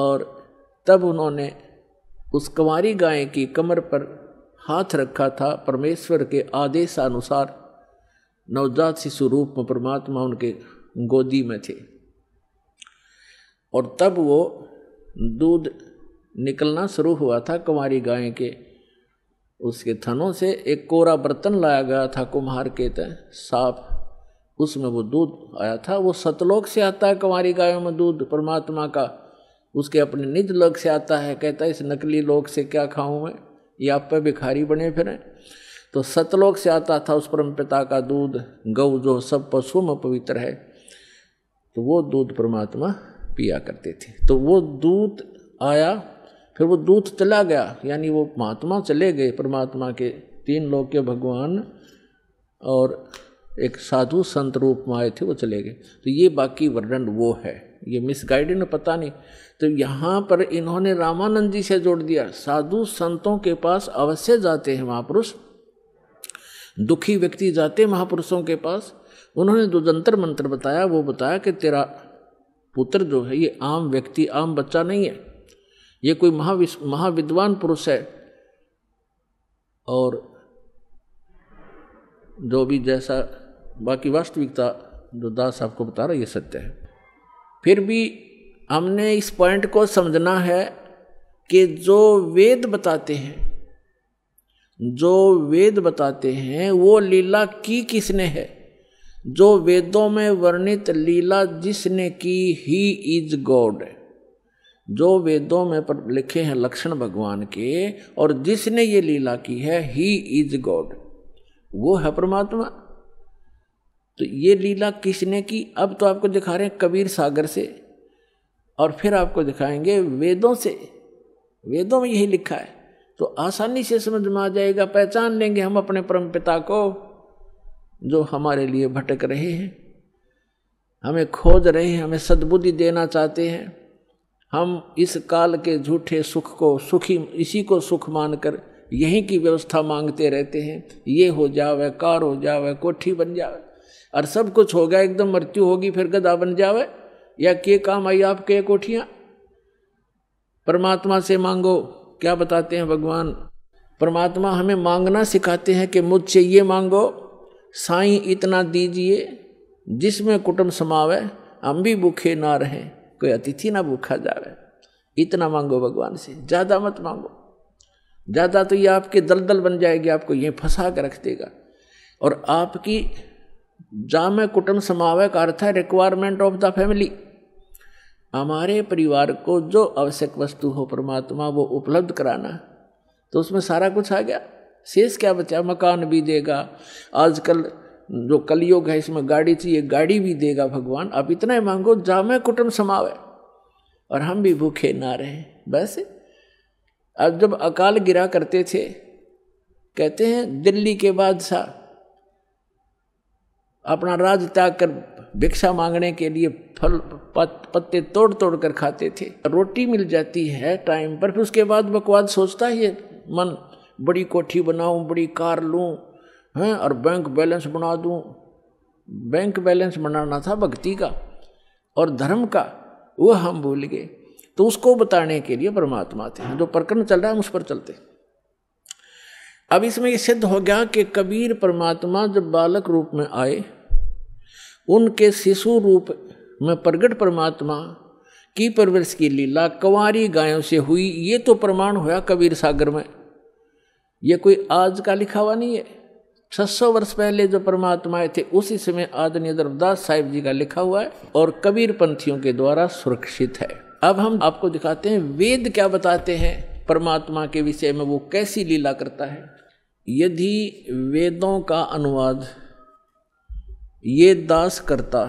और तब उन्होंने उस कुंवारी गाय की कमर पर हाथ रखा था परमेश्वर के आदेशानुसार नवजात शिशु रूप में परमात्मा उनके गोदी में थे और तब वो दूध निकलना शुरू हुआ था कुंवारी गाय के उसके थनों से एक कोरा बर्तन लाया गया था कुम्हार के तय साफ उसमें वो दूध आया था वो सतलोक से आता है कुंवारी गायों में दूध परमात्मा का उसके अपने निज लोक से आता है कहता है इस नकली लोक से क्या खाऊं मैं ये आप पे भिखारी बने फिरें तो सतलोक से आता था उस परम पिता का दूध गऊ जो सब पशुओं में पवित्र है तो वो दूध परमात्मा पिया करते थे तो वो दूध आया फिर वो दूध चला गया यानी वो महात्मा चले गए परमात्मा के तीन लोग के भगवान और एक साधु संत रूप में आए थे वो चले गए तो ये बाकी वर्णन वो है ये मिसगाइडेड गाइडेड पता नहीं तो यहाँ पर इन्होंने रामानंद जी से जोड़ दिया साधु संतों के पास अवश्य जाते हैं महापुरुष दुखी व्यक्ति जाते महापुरुषों के पास उन्होंने जो जंतर मंत्र बताया वो बताया कि तेरा पुत्र जो है ये आम व्यक्ति आम बच्चा नहीं है ये कोई महाविश महाविद्वान पुरुष है और जो भी जैसा बाकी वास्तविकता जो दास आपको बता रहा है ये सत्य है फिर भी हमने इस पॉइंट को समझना है कि जो वेद बताते हैं जो वेद बताते हैं वो लीला की किसने है जो वेदों में वर्णित लीला जिसने की ही इज गॉड जो वेदों में लिखे हैं लक्षण भगवान के और जिसने ये लीला की है ही इज गॉड वो है परमात्मा तो ये लीला किसने की अब तो आपको दिखा रहे हैं कबीर सागर से और फिर आपको दिखाएंगे वेदों से वेदों में यही लिखा है तो आसानी से समझ में आ जाएगा पहचान लेंगे हम अपने परम पिता को जो हमारे लिए भटक रहे हैं हमें खोज रहे हैं हमें सद्बुद्धि देना चाहते हैं हम इस काल के झूठे सुख को सुखी इसी को सुख मानकर यहीं की व्यवस्था मांगते रहते हैं ये हो जावे कार हो जावे कोठी बन जावे और सब कुछ होगा एकदम मृत्यु होगी फिर गदा बन जावे या के काम आई आपके कोठियां परमात्मा से मांगो क्या बताते हैं भगवान परमात्मा हमें मांगना सिखाते हैं कि मुझसे ये मांगो साईं इतना दीजिए जिसमें कुटुंब समावे हम भी भूखे ना रहें कोई अतिथि ना भूखा जावे इतना मांगो भगवान से ज़्यादा मत मांगो ज़्यादा तो ये आपके दलदल बन जाएगी आपको ये फंसा कर रख देगा और आपकी जामे कुटुंब समावय का अर्थ है रिक्वायरमेंट ऑफ द फैमिली हमारे परिवार को जो आवश्यक वस्तु हो परमात्मा वो उपलब्ध कराना तो उसमें सारा कुछ आ गया शेष क्या बचा मकान भी देगा आजकल जो कलयुग है इसमें गाड़ी चाहिए गाड़ी भी देगा भगवान आप इतना ही मांगो जामे कुटुंब समावे और हम भी भूखे ना रहे वैसे अब जब अकाल गिरा करते थे कहते हैं दिल्ली के बादशाह अपना राज त्याग कर भिक्षा मांगने के लिए फल पत, पत्ते तोड़ तोड़ कर खाते थे रोटी मिल जाती है टाइम पर फिर उसके बाद बकवाद सोचता ही है मन बड़ी कोठी बनाऊं बड़ी कार लूं हैं और बैंक बैलेंस बना दूं बैंक बैलेंस बनाना था भक्ति का और धर्म का वह हम भूल गए तो उसको बताने के लिए परमात्मा थे जो प्रकरण चल रहा है उस पर चलते हैं अब इसमें यह सिद्ध हो गया कि कबीर परमात्मा जब बालक रूप में आए उनके शिशु रूप में प्रगट परमात्मा की परवरिश की लीला कंवारी गायों से हुई ये तो प्रमाण हुआ कबीर सागर में ये कोई आज का लिखा हुआ नहीं है छह सौ वर्ष पहले जो परमात्मा आए थे उसी समय आदरणीय दरबदास साहिब जी का लिखा हुआ है और कबीर पंथियों के द्वारा सुरक्षित है अब हम आपको दिखाते हैं वेद क्या बताते हैं परमात्मा के विषय में वो कैसी लीला करता है यदि वेदों का अनुवाद ये दास करता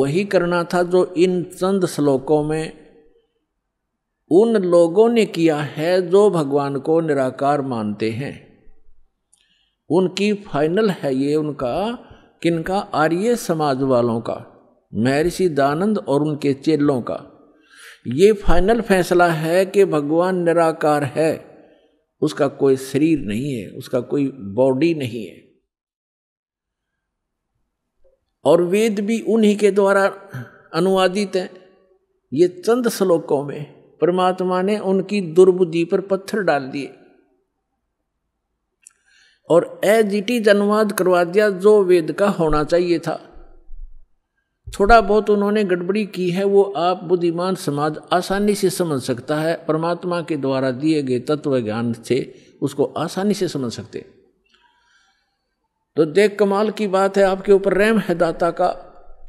वही करना था जो इन चंद श्लोकों में उन लोगों ने किया है जो भगवान को निराकार मानते हैं उनकी फाइनल है ये उनका किनका आर्य समाज वालों का महर्षि दानंद और उनके चेलों का ये फाइनल फैसला है कि भगवान निराकार है उसका कोई शरीर नहीं है उसका कोई बॉडी नहीं है और वेद भी उन्हीं के द्वारा अनुवादित हैं ये चंद श्लोकों में परमात्मा ने उनकी दुर्बुद्धि पर पत्थर डाल दिए और एज इट इज अनुवाद करवा दिया जो वेद का होना चाहिए था थोड़ा बहुत उन्होंने गड़बड़ी की है वो आप बुद्धिमान समाज आसानी से समझ सकता है परमात्मा के द्वारा दिए गए तत्व ज्ञान से उसको आसानी से समझ सकते तो देख कमाल की बात है आपके ऊपर रैम है दाता का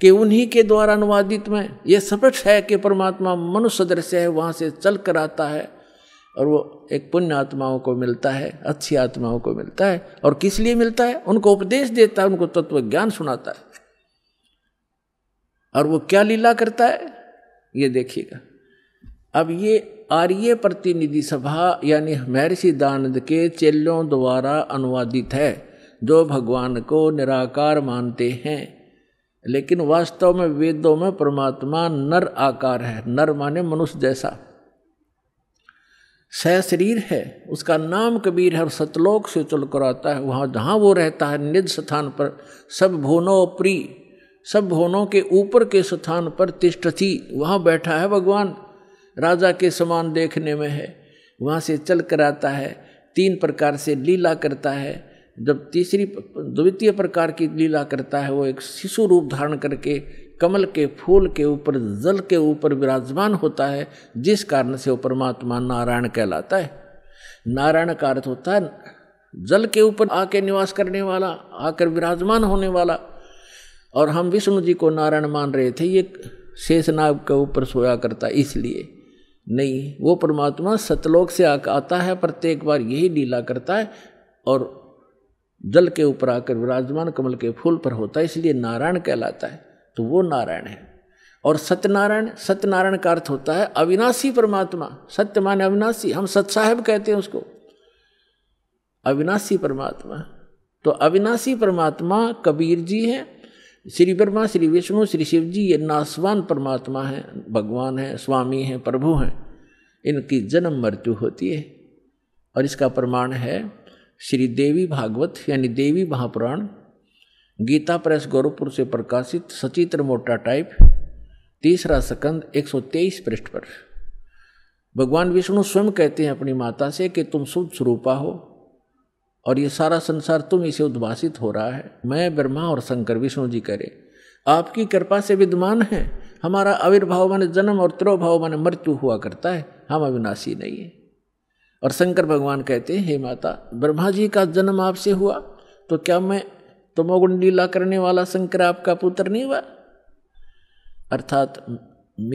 कि उन्हीं के द्वारा अनुवादित में यह स्पष्ट है कि परमात्मा मनुष्य दृश्य है वहाँ से चल कर आता है और वो एक पुण्य आत्माओं को मिलता है अच्छी आत्माओं को मिलता है और किस लिए मिलता है उनको उपदेश देता है उनको तत्व ज्ञान सुनाता है और वो क्या लीला करता है ये देखिएगा अब ये आर्य प्रतिनिधि सभा यानी महर्षि दानंद के चेलों द्वारा अनुवादित है जो भगवान को निराकार मानते हैं लेकिन वास्तव में वेदों में परमात्मा नर आकार है नर माने मनुष्य जैसा सह शरीर है उसका नाम कबीर है और सतलोक से चल कर आता है वहाँ जहाँ वो रहता है निज स्थान पर सब भूनोप्री सब भवनों के ऊपर के स्थान पर तिष्ठी वहाँ बैठा है भगवान राजा के समान देखने में है वहाँ से चल कर आता है तीन प्रकार से लीला करता है जब तीसरी द्वितीय प्रकार की लीला करता है वो एक शिशु रूप धारण करके कमल के फूल के ऊपर जल के ऊपर विराजमान होता है जिस कारण से वो परमात्मा नारायण कहलाता है नारायण का अर्थ होता है जल के ऊपर आके निवास करने वाला आकर विराजमान होने वाला और हम विष्णु जी को नारायण मान रहे थे ये शेषनाग के ऊपर सोया करता इसलिए नहीं वो परमात्मा सतलोक से आता है प्रत्येक बार यही लीला करता है और जल के ऊपर आकर विराजमान कमल के फूल पर होता है इसलिए नारायण कहलाता है तो वो नारायण है और सत्यनारायण सत्यनारायण का अर्थ होता है अविनाशी परमात्मा सत्य माने अविनाशी हम सत साहेब कहते हैं उसको अविनाशी परमात्मा तो अविनाशी परमात्मा कबीर जी हैं श्री ब्रह्मा श्री विष्णु श्री शिव जी ये नासवान परमात्मा हैं भगवान हैं स्वामी हैं प्रभु हैं इनकी जन्म मृत्यु होती है और इसका प्रमाण है श्री देवी भागवत यानी देवी महापुराण गीता प्रेस गोरखपुर से प्रकाशित सचित्र मोटा टाइप तीसरा सकंद 123 पृष्ठ पर भगवान विष्णु स्वयं कहते हैं अपनी माता से कि तुम शुद्ध स्वरूपा हो और ये सारा संसार तुम इसे उद्भाषित हो रहा है मैं ब्रह्मा और शंकर विष्णु जी करे आपकी कृपा से विद्यमान है हमारा आविर्भाव मन जन्म और त्रोभाव मन मृत्यु हुआ करता है हम अविनाशी नहीं है और शंकर भगवान कहते हैं हे माता ब्रह्मा जी का जन्म आपसे हुआ तो क्या मैं तमोगुण लीला करने वाला शंकर आपका पुत्र नहीं हुआ अर्थात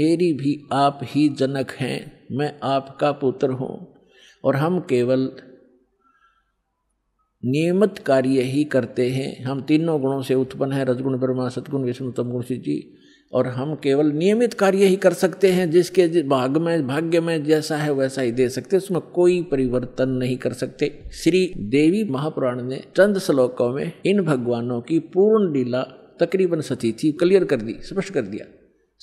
मेरी भी आप ही जनक हैं मैं आपका पुत्र हूँ और हम केवल नियमित कार्य ही करते हैं हम तीनों गुणों से उत्पन्न है रजगुण ब्रह्मा सदगुण विष्णु तमगुण शिव जी और हम केवल नियमित कार्य ही कर सकते हैं जिसके भाग में भाग्य में जैसा है वैसा ही दे सकते उसमें कोई परिवर्तन नहीं कर सकते श्री देवी महापुराण ने चंद श्लोकों में इन भगवानों की पूर्ण लीला तकरीबन सती थी क्लियर कर दी स्पष्ट कर दिया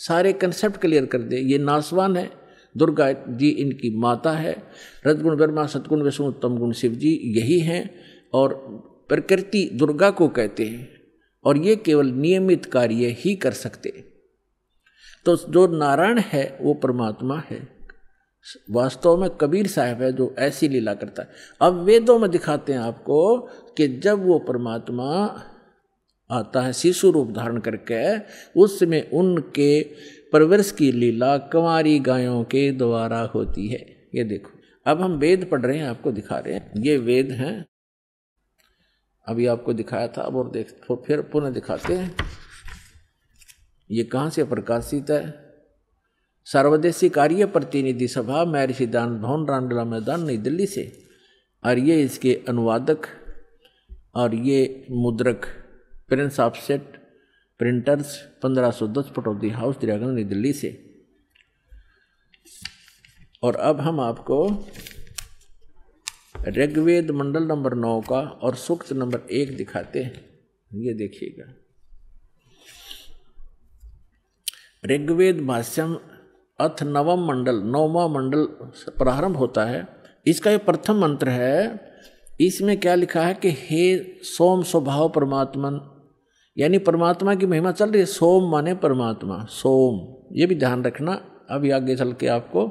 सारे कंसेप्ट क्लियर कर दिए ये नासवान है दुर्गा जी इनकी माता है रजगुण ब्रह्मा सतगुण विष्णु तमगुण शिव जी यही हैं और प्रकृति दुर्गा को कहते हैं और ये केवल नियमित कार्य ही कर सकते तो जो नारायण है वो परमात्मा है वास्तव में कबीर साहब है जो ऐसी लीला करता है अब वेदों में दिखाते हैं आपको कि जब वो परमात्मा आता है शिशु रूप धारण करके उस समय उनके परवरिश की लीला कंवारी गायों के द्वारा होती है ये देखो अब हम वेद पढ़ रहे हैं आपको दिखा रहे हैं ये वेद हैं अभी आपको दिखाया था अब और देख फिर पुनः दिखाते हैं ये कहाँ से प्रकाशित है सर्वदेशी कार्य प्रतिनिधि सभा महर्षि दान भवन रामलीला मैदान नई दिल्ली से और ये इसके अनुवादक और ये मुद्रक प्रिंस ऑफ सेट प्रिंटर्स पंद्रह सौ दस पटौदी हाउस दिरागंज नई दिल्ली से और अब हम आपको ऋग्वेद मंडल नंबर नौ का और सूक्त नंबर एक दिखाते हैं ये देखिएगा ऋग्वेद भाष्यम अथ नवम मंडल नौवा मंडल प्रारंभ होता है इसका यह प्रथम मंत्र है इसमें क्या लिखा है कि हे सोम स्वभाव परमात्मन यानी परमात्मा की महिमा चल रही है सोम माने परमात्मा सोम ये भी ध्यान रखना अभी आगे चल के आपको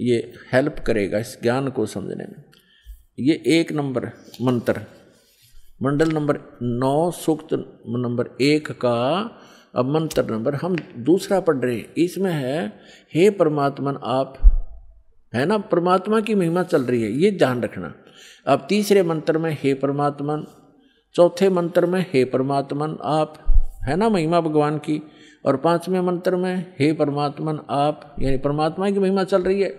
ये हेल्प करेगा इस ज्ञान को समझने में ये एक नंबर मंत्र मंडल नंबर नौ सूक्त नंबर एक का अब मंत्र नंबर हम दूसरा पढ़ रहे हैं इसमें है हे परमात्मन आप है ना परमात्मा की महिमा चल रही है ये ध्यान रखना अब तीसरे मंत्र में हे परमात्मन चौथे मंत्र में हे परमात्मन आप है ना महिमा भगवान की और पांचवें मंत्र में हे परमात्मन आप यानी परमात्मा की महिमा चल रही है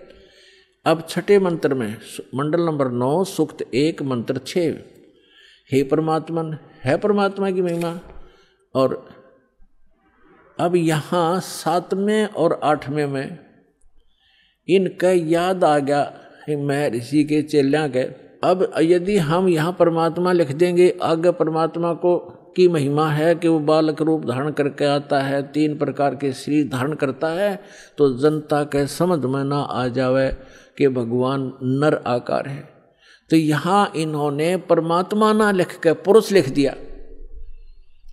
अब छठे मंत्र में मंडल नंबर नौ सुक्त एक मंत्र छ हे परमात्मन है परमात्मा की महिमा और अब यहाँ सातवें और आठवें में इनका याद आ गया मैं ऋषि के चेल्या के अब यदि हम यहाँ परमात्मा लिख देंगे आगे परमात्मा को की महिमा है कि वो बालक रूप धारण करके आता है तीन प्रकार के शरीर धारण करता है तो जनता के समझ में ना आ जावे कि भगवान नर आकार है तो यहाँ इन्होंने परमात्मा ना लिख कर पुरुष लिख दिया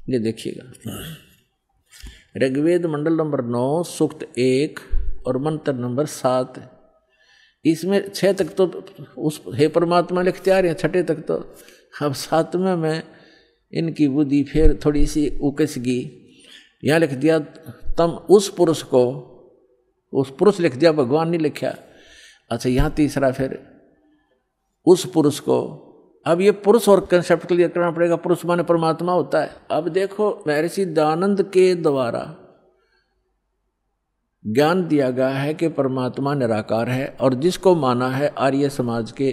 ये देखिएगा ऋग्वेद मंडल नंबर नौ सूक्त एक और मंत्र नंबर सात इसमें छह तक तो उस हे परमात्मा लिखते आ रहे हैं छठे तक तो अब सातवें में इनकी बुद्धि फिर थोड़ी सी उकस गई यहाँ लिख दिया तम उस पुरुष को उस पुरुष लिख दिया भगवान ने लिखा अच्छा यहाँ तीसरा फिर उस पुरुष को अब ये पुरुष और कंसेप्ट क्लियर करना पड़ेगा पुरुष माने परमात्मा होता है अब देखो महर्षि दानंद के द्वारा ज्ञान दिया गया है कि परमात्मा निराकार है और जिसको माना है आर्य समाज के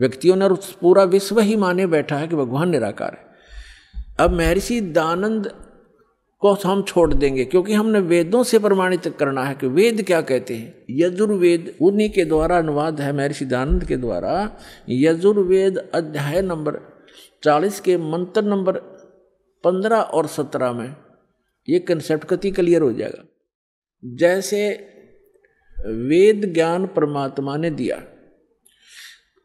व्यक्तियों ने और पूरा विश्व ही माने बैठा है कि भगवान निराकार है अब महर्षि दानंद को हम छोड़ देंगे क्योंकि हमने वेदों से प्रमाणित करना है कि वेद क्या कहते हैं यजुर्वेद उन्हीं के द्वारा अनुवाद है महर्षि दानंद के द्वारा यजुर्वेद अध्याय नंबर चालीस के मंत्र नंबर पंद्रह और सत्रह में ये कंसेप्ट कति क्लियर हो जाएगा जैसे वेद ज्ञान परमात्मा ने दिया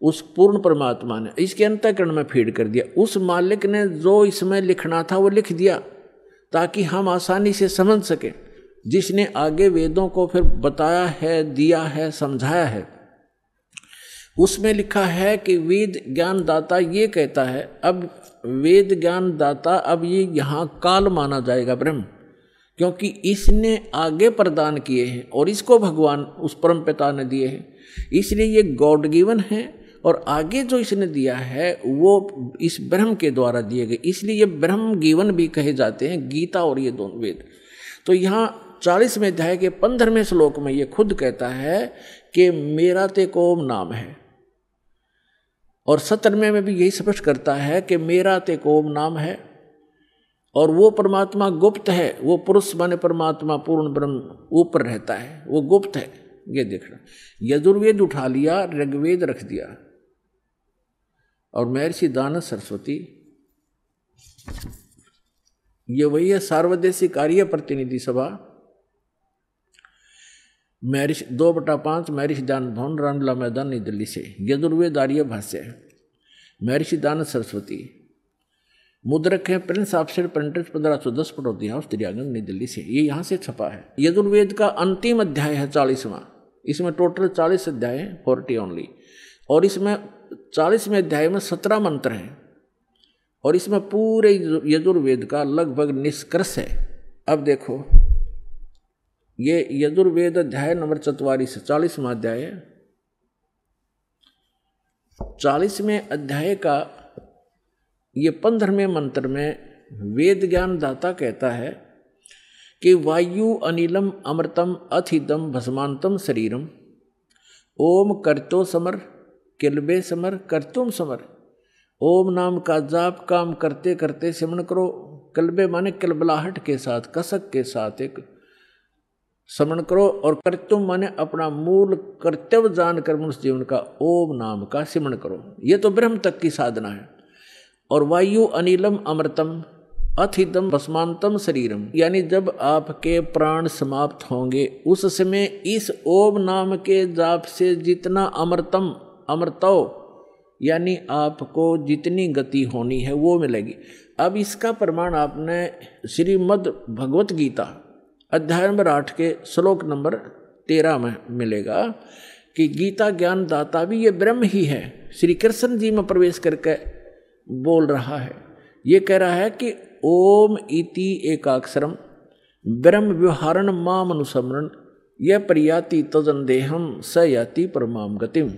उस पूर्ण परमात्मा ने इसके अंतकरण में फीड कर दिया उस मालिक ने जो इसमें लिखना था वो लिख दिया ताकि हम आसानी से समझ सकें जिसने आगे वेदों को फिर बताया है दिया है समझाया है उसमें लिखा है कि वेद ज्ञानदाता ये कहता है अब वेद ज्ञानदाता अब ये यहाँ काल माना जाएगा ब्रह्म क्योंकि इसने आगे प्रदान किए हैं और इसको भगवान उस परम पिता ने दिए हैं इसलिए ये गॉड गिवन है और आगे जो इसने दिया है वो इस ब्रह्म के द्वारा दिए गए इसलिए ये ब्रह्म गीवन भी कहे जाते हैं गीता और ये दोनों वेद तो यहाँ चालीसवें अध्याय के पंद्रहवें श्लोक में ये खुद कहता है कि मेरा ते कोम नाम है और सत्रहवें में भी यही स्पष्ट करता है कि मेरा ते कोम नाम है और वो परमात्मा गुप्त है वो पुरुष माने परमात्मा पूर्ण ब्रह्म ऊपर रहता है वो गुप्त है ये देखना यजुर्वेद उठा लिया ऋग्वेद रख दिया और महर्षि दानस सरस्वती ये वही है सार्वदेशी कार्य प्रतिनिधि सभा मैरिश दो बटा पांच मैरिश दान भवन रामला मैदान नई दिल्ली से यदुर्वेद आर्य भाष्य मैरिश दान सरस्वती मुद्रक है प्रिंस ऑफसेट प्रिंटेड पंद्रह सौ दस पटौती हाउस त्रियागंज नई दिल्ली से ये यहाँ से छपा है यदुर्वेद का अंतिम अध्याय है चालीसवां इसमें टोटल चालीस अध्याय फोर्टी ओनली और इसमें चालीसवें अध्याय में सत्रह मंत्र हैं और इसमें पूरे यजुर्वेद का लगभग निष्कर्ष है अब देखो ये यजुर्वेद अध्याय नंबर से चालीसवा अध्याय चालीसवें अध्याय का ये पंद्रहवें मंत्र में वेद ज्ञान दाता कहता है कि वायु अनिलम अमृतम अथितम भस्मांतम शरीरम ओम कर्तो समर किलबे समर तुम समर ओम नाम का जाप काम करते करते सिमरण करो किलबे माने किलबलाहट के साथ कसक के साथ एक समण करो और कर्तुम माने अपना मूल कर्तव्य जानकर मनुष्य जीवन का ओम नाम का सिमरण करो ये तो ब्रह्म तक की साधना है और वायु अनिलम अमृतम अथितम भस्मांतम शरीरम यानी जब आपके प्राण समाप्त होंगे उस समय इस ओम नाम के जाप से जितना अमृतम अमृतो यानी आपको जितनी गति होनी है वो मिलेगी अब इसका प्रमाण आपने श्रीमद् भगवत गीता अध्याय नंबर आठ के श्लोक नंबर तेरह में मिलेगा कि गीता ज्ञान दाता भी ये ब्रह्म ही है श्री कृष्ण जी में प्रवेश करके बोल रहा है ये कह रहा है कि ओम इति एकाक्षरम ब्रह्म व्यवहारण माम अनुसमरण यह प्रयाति तजन देहम स याति परमाम गतिम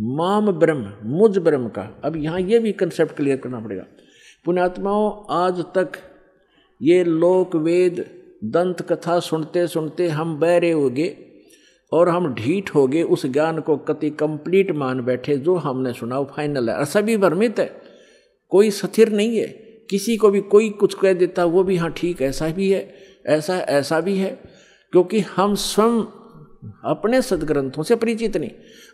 माम ब्रह्म मुझ ब्रह्म का अब यहाँ ये भी कंसेप्ट क्लियर करना पड़ेगा पुण्यात्माओं आज तक ये लोक वेद दंत कथा सुनते सुनते हम बहरे हो गए और हम ढीठ हो गए उस ज्ञान को कति कंप्लीट मान बैठे जो हमने सुना वो फाइनल है सभी भ्रमित है कोई स्थिर नहीं है किसी को भी कोई कुछ कह देता वो भी हाँ ठीक ऐसा भी है ऐसा ऐसा भी है क्योंकि हम स्वयं अपने सदग्रंथों से परिचित नहीं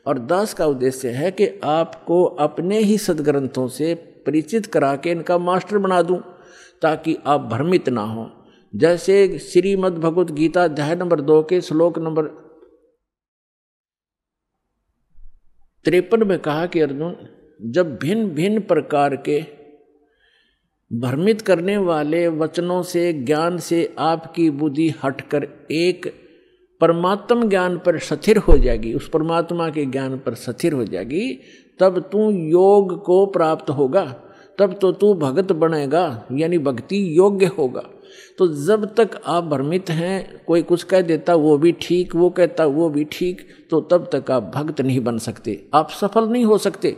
और दास का उद्देश्य है कि आपको अपने ही सदग्रंथों से परिचित करा के इनका मास्टर बना दूं ताकि आप भ्रमित ना हो जैसे श्रीमद भगवत गीता अध्याय नंबर दो के श्लोक नंबर त्रेपन में कहा कि अर्जुन जब भिन्न भिन्न प्रकार के भ्रमित करने वाले वचनों से ज्ञान से आपकी बुद्धि हटकर एक परमात्म ज्ञान पर स्थिर हो जाएगी उस परमात्मा के ज्ञान पर स्थिर हो जाएगी तब तू योग को प्राप्त होगा तब तो तू भगत बनेगा यानी भक्ति योग्य होगा तो जब तक आप भ्रमित हैं कोई कुछ कह देता वो भी ठीक वो कहता वो भी ठीक तो तब तक आप भक्त नहीं बन सकते आप सफल नहीं हो सकते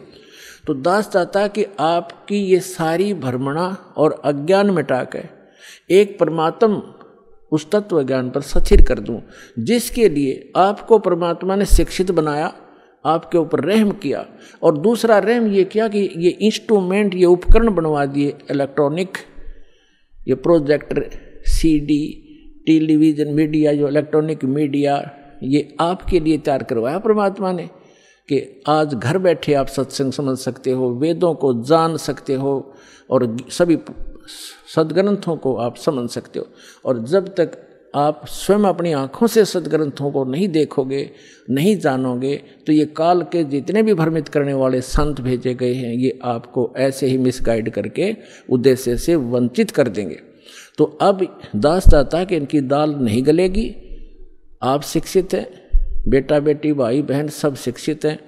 तो दास चाहता कि आपकी ये सारी भ्रमणा और अज्ञान मिटा कर एक परमात्म उस तत्व ज्ञान पर सचिर कर दूं जिसके लिए आपको परमात्मा ने शिक्षित बनाया आपके ऊपर रहम किया और दूसरा रहम ये किया कि ये इंस्ट्रूमेंट ये उपकरण बनवा दिए इलेक्ट्रॉनिक ये प्रोजेक्टर सीडी टेलीविज़न मीडिया जो इलेक्ट्रॉनिक मीडिया ये आपके लिए तैयार करवाया परमात्मा ने कि आज घर बैठे आप सत्संग समझ सकते हो वेदों को जान सकते हो और सभी सदग्रंथों को आप समझ सकते हो और जब तक आप स्वयं अपनी आँखों से सदग्रंथों को नहीं देखोगे नहीं जानोगे तो ये काल के जितने भी भ्रमित करने वाले संत भेजे गए हैं ये आपको ऐसे ही मिसगाइड करके उद्देश्य से वंचित कर देंगे तो अब दास चाहता कि इनकी दाल नहीं गलेगी आप शिक्षित हैं बेटा बेटी भाई बहन सब शिक्षित हैं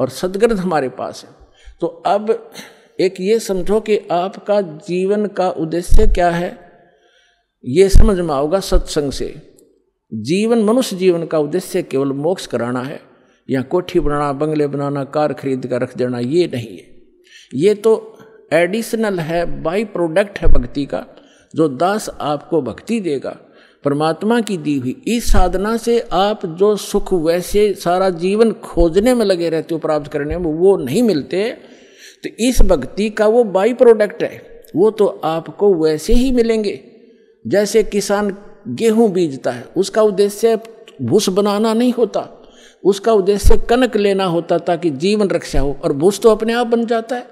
और सदग्रंथ हमारे पास है तो अब एक ये समझो कि आपका जीवन का उद्देश्य क्या है ये समझ में आओगा सत्संग से जीवन मनुष्य जीवन का उद्देश्य केवल मोक्ष कराना है या कोठी बनाना बंगले बनाना कार खरीद कर रख देना ये नहीं है ये तो एडिशनल है बाई प्रोडक्ट है भक्ति का जो दास आपको भक्ति देगा परमात्मा की दी हुई इस साधना से आप जो सुख वैसे सारा जीवन खोजने में लगे रहते हो प्राप्त करने में वो नहीं मिलते तो इस भक्ति का वो बाई प्रोडक्ट है वो तो आपको वैसे ही मिलेंगे जैसे किसान गेहूं बीजता है उसका उद्देश्य भूस बनाना नहीं होता उसका उद्देश्य कनक लेना होता ताकि जीवन रक्षा हो और भूस तो अपने आप बन जाता है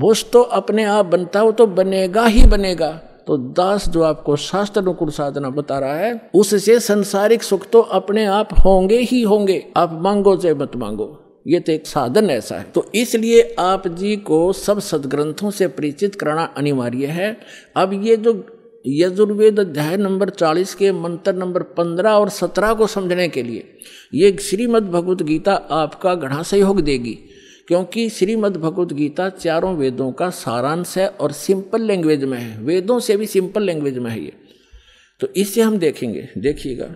भूस तो अपने आप बनता हो तो बनेगा ही बनेगा तो दास जो आपको शास्त्र अनुकूल साधना बता रहा है उससे संसारिक सुख तो अपने आप होंगे ही होंगे आप मांगो चाहे मत मांगो ये तो एक साधन ऐसा है तो इसलिए आप जी को सब सदग्रंथों से परिचित कराना अनिवार्य है अब ये जो यजुर्वेद अध्याय नंबर 40 के मंत्र नंबर 15 और 17 को समझने के लिए ये श्रीमद् भगवत गीता आपका घना सहयोग देगी क्योंकि श्रीमद् भगवत गीता चारों वेदों का सारांश है और सिंपल लैंग्वेज में है वेदों से भी सिंपल लैंग्वेज में है ये तो इससे हम देखेंगे देखिएगा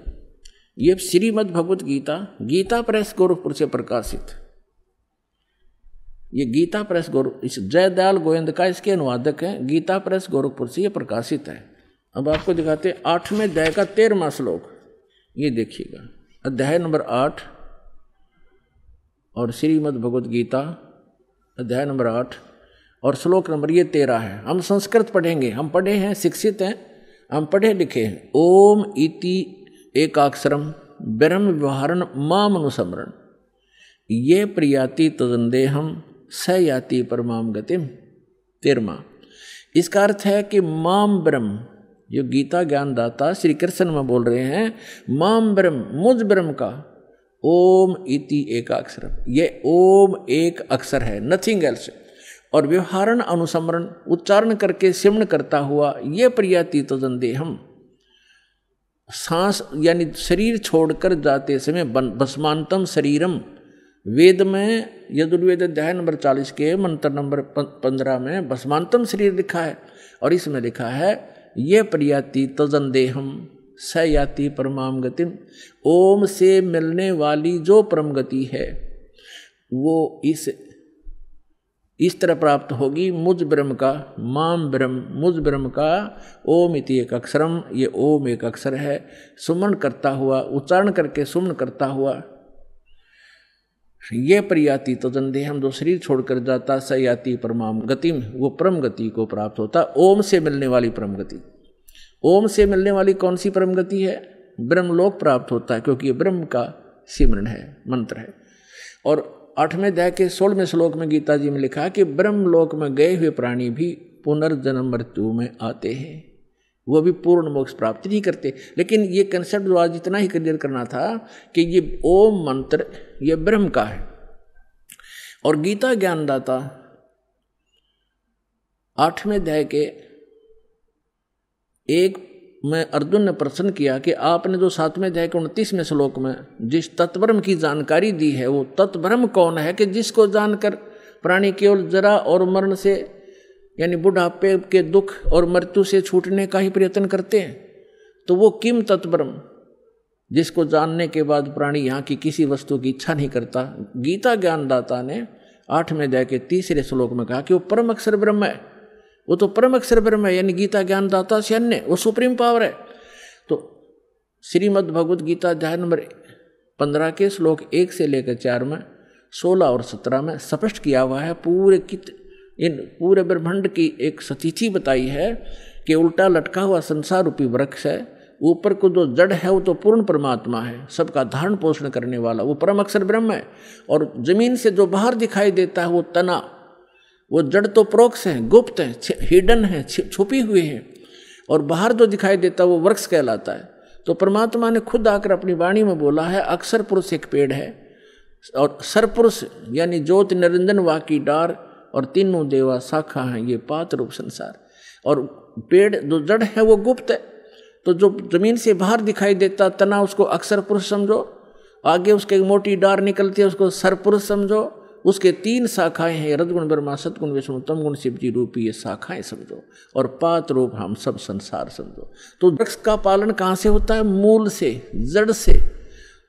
ये श्रीमद भगवत गीता गीता प्रेस गोरखपुर से प्रकाशित ये गीता प्रेस गोर इस जयदयाल गोविंद का इसके अनुवादक है गीता प्रेस गोरखपुर से ये प्रकाशित है अब आपको दिखाते आठवें अध्याय का तेरहवा श्लोक ये देखिएगा अध्याय नंबर आठ और श्रीमद भगवत गीता अध्याय नंबर आठ और श्लोक नंबर ये तेरह है हम संस्कृत पढ़ेंगे हम पढ़े हैं शिक्षित हैं हम पढ़े लिखे हैं ओम इति एकाक्षरम ब्रह्म व्यवहारण माम अनुसमरण ये प्रयाति तदंदेहम स याति परमाम गतिम तिरमा इसका अर्थ है कि माम ब्रह्म जो गीता ज्ञानदाता श्री कृष्ण में बोल रहे हैं माम ब्रह्म मुझ ब्रह्म का ओम इति एक अक्षर ये ओम एक अक्षर है नथिंग एल्स और व्यवहारण अनुसमरण उच्चारण करके सिमण करता हुआ ये प्रयाति तदंदेहम सांस यानी शरीर छोड़कर जाते समय भस्मांतम शरीरम वेद में यदुर्वेद अध्याय नंबर चालीस के मंत्र नंबर पंद्रह में भस्मांतम शरीर लिखा है और इसमें लिखा है ये प्रयाति तजन देहम स याति परमाम गतिम ओम से मिलने वाली जो परम गति है वो इस इस तरह प्राप्त होगी मुझ ब्रह्म का माम ब्रह्म मुझ ब्रह्म का ओम इति एक अक्षरम ये ओम एक अक्षर है सुमन करता हुआ उच्चारण करके सुमन करता हुआ ये प्रयाति तो जनदेह हम जो शरीर छोड़कर जाता सयाति परमाम गति में वो परम गति को प्राप्त होता ओम से मिलने वाली परम गति ओम से मिलने वाली कौन सी परम गति है ब्रह्मलोक प्राप्त होता है क्योंकि ये ब्रह्म का सिमरण है मंत्र है और आठवें दया के सोलहवें श्लोक में गीता जी में लिखा कि ब्रह्म लोक में गए हुए प्राणी भी पुनर्जन्म मृत्यु में आते हैं वो भी पूर्ण मोक्ष प्राप्त नहीं करते लेकिन ये कंसेप्ट जो तो आज इतना ही क्लियर करना था कि ये ओम मंत्र ये ब्रह्म का है और गीता ज्ञानदाता आठवें अध्याय के एक में अर्जुन ने प्रश्न किया कि आपने जो सातवें अध्याय के उनतीसवें श्लोक में जिस तत्वर्म की जानकारी दी है वो तत्ब्रह्म कौन है कि जिसको जानकर प्राणी केवल जरा और मरण से यानी बुढ़ापे के दुख और मृत्यु से छूटने का ही प्रयत्न करते हैं तो वो किम तत्ब्रह्म जिसको जानने के बाद प्राणी यहाँ की किसी वस्तु की इच्छा नहीं करता गीता ज्ञानदाता ने आठवें अध्याय के तीसरे श्लोक में कहा कि वो परम अक्षर ब्रह्म है वो तो परम अक्षर ब्रह्म है यानी गीता ज्ञान दाता से अन्य वो सुप्रीम पावर है तो श्रीमद भगवद गीता अध्याय नंबर पंद्रह के श्लोक एक से लेकर चार में सोलह और सत्रह में स्पष्ट किया हुआ है पूरे कित इन पूरे ब्रह्मांड की एक सतीथि बताई है कि उल्टा लटका हुआ संसार रूपी वृक्ष है ऊपर को जो जड़ है वो तो पूर्ण परमात्मा है सबका धारण पोषण करने वाला वो परम अक्षर ब्रह्म है और जमीन से जो बाहर दिखाई देता है वो तना वो जड़ तो प्रोक्स हैं गुप्त हैं हिडन हैं छुपी हुई हैं और बाहर जो दिखाई देता है वो वृक्ष कहलाता है तो परमात्मा ने खुद आकर अपनी वाणी में बोला है अक्सर पुरुष एक पेड़ है और सरपुरुष यानी ज्योति निरंजन वाकी डार और तीनों देवा शाखा हैं ये पात्र रूप संसार और पेड़ जो जड़ है वो गुप्त है तो जो जमीन से बाहर दिखाई देता तना उसको अक्सर पुरुष समझो आगे उसके एक मोटी डार निकलती है उसको सरपुरुष समझो उसके तीन शाखाएं हैं रजगुण ब्रह्मा सतगुण विष्णु तम गुण शिव जी रूपी ये शाखाएं समझो और पात रूप हम सब संसार समझो तो वृक्ष का पालन कहाँ से होता है मूल से जड़ से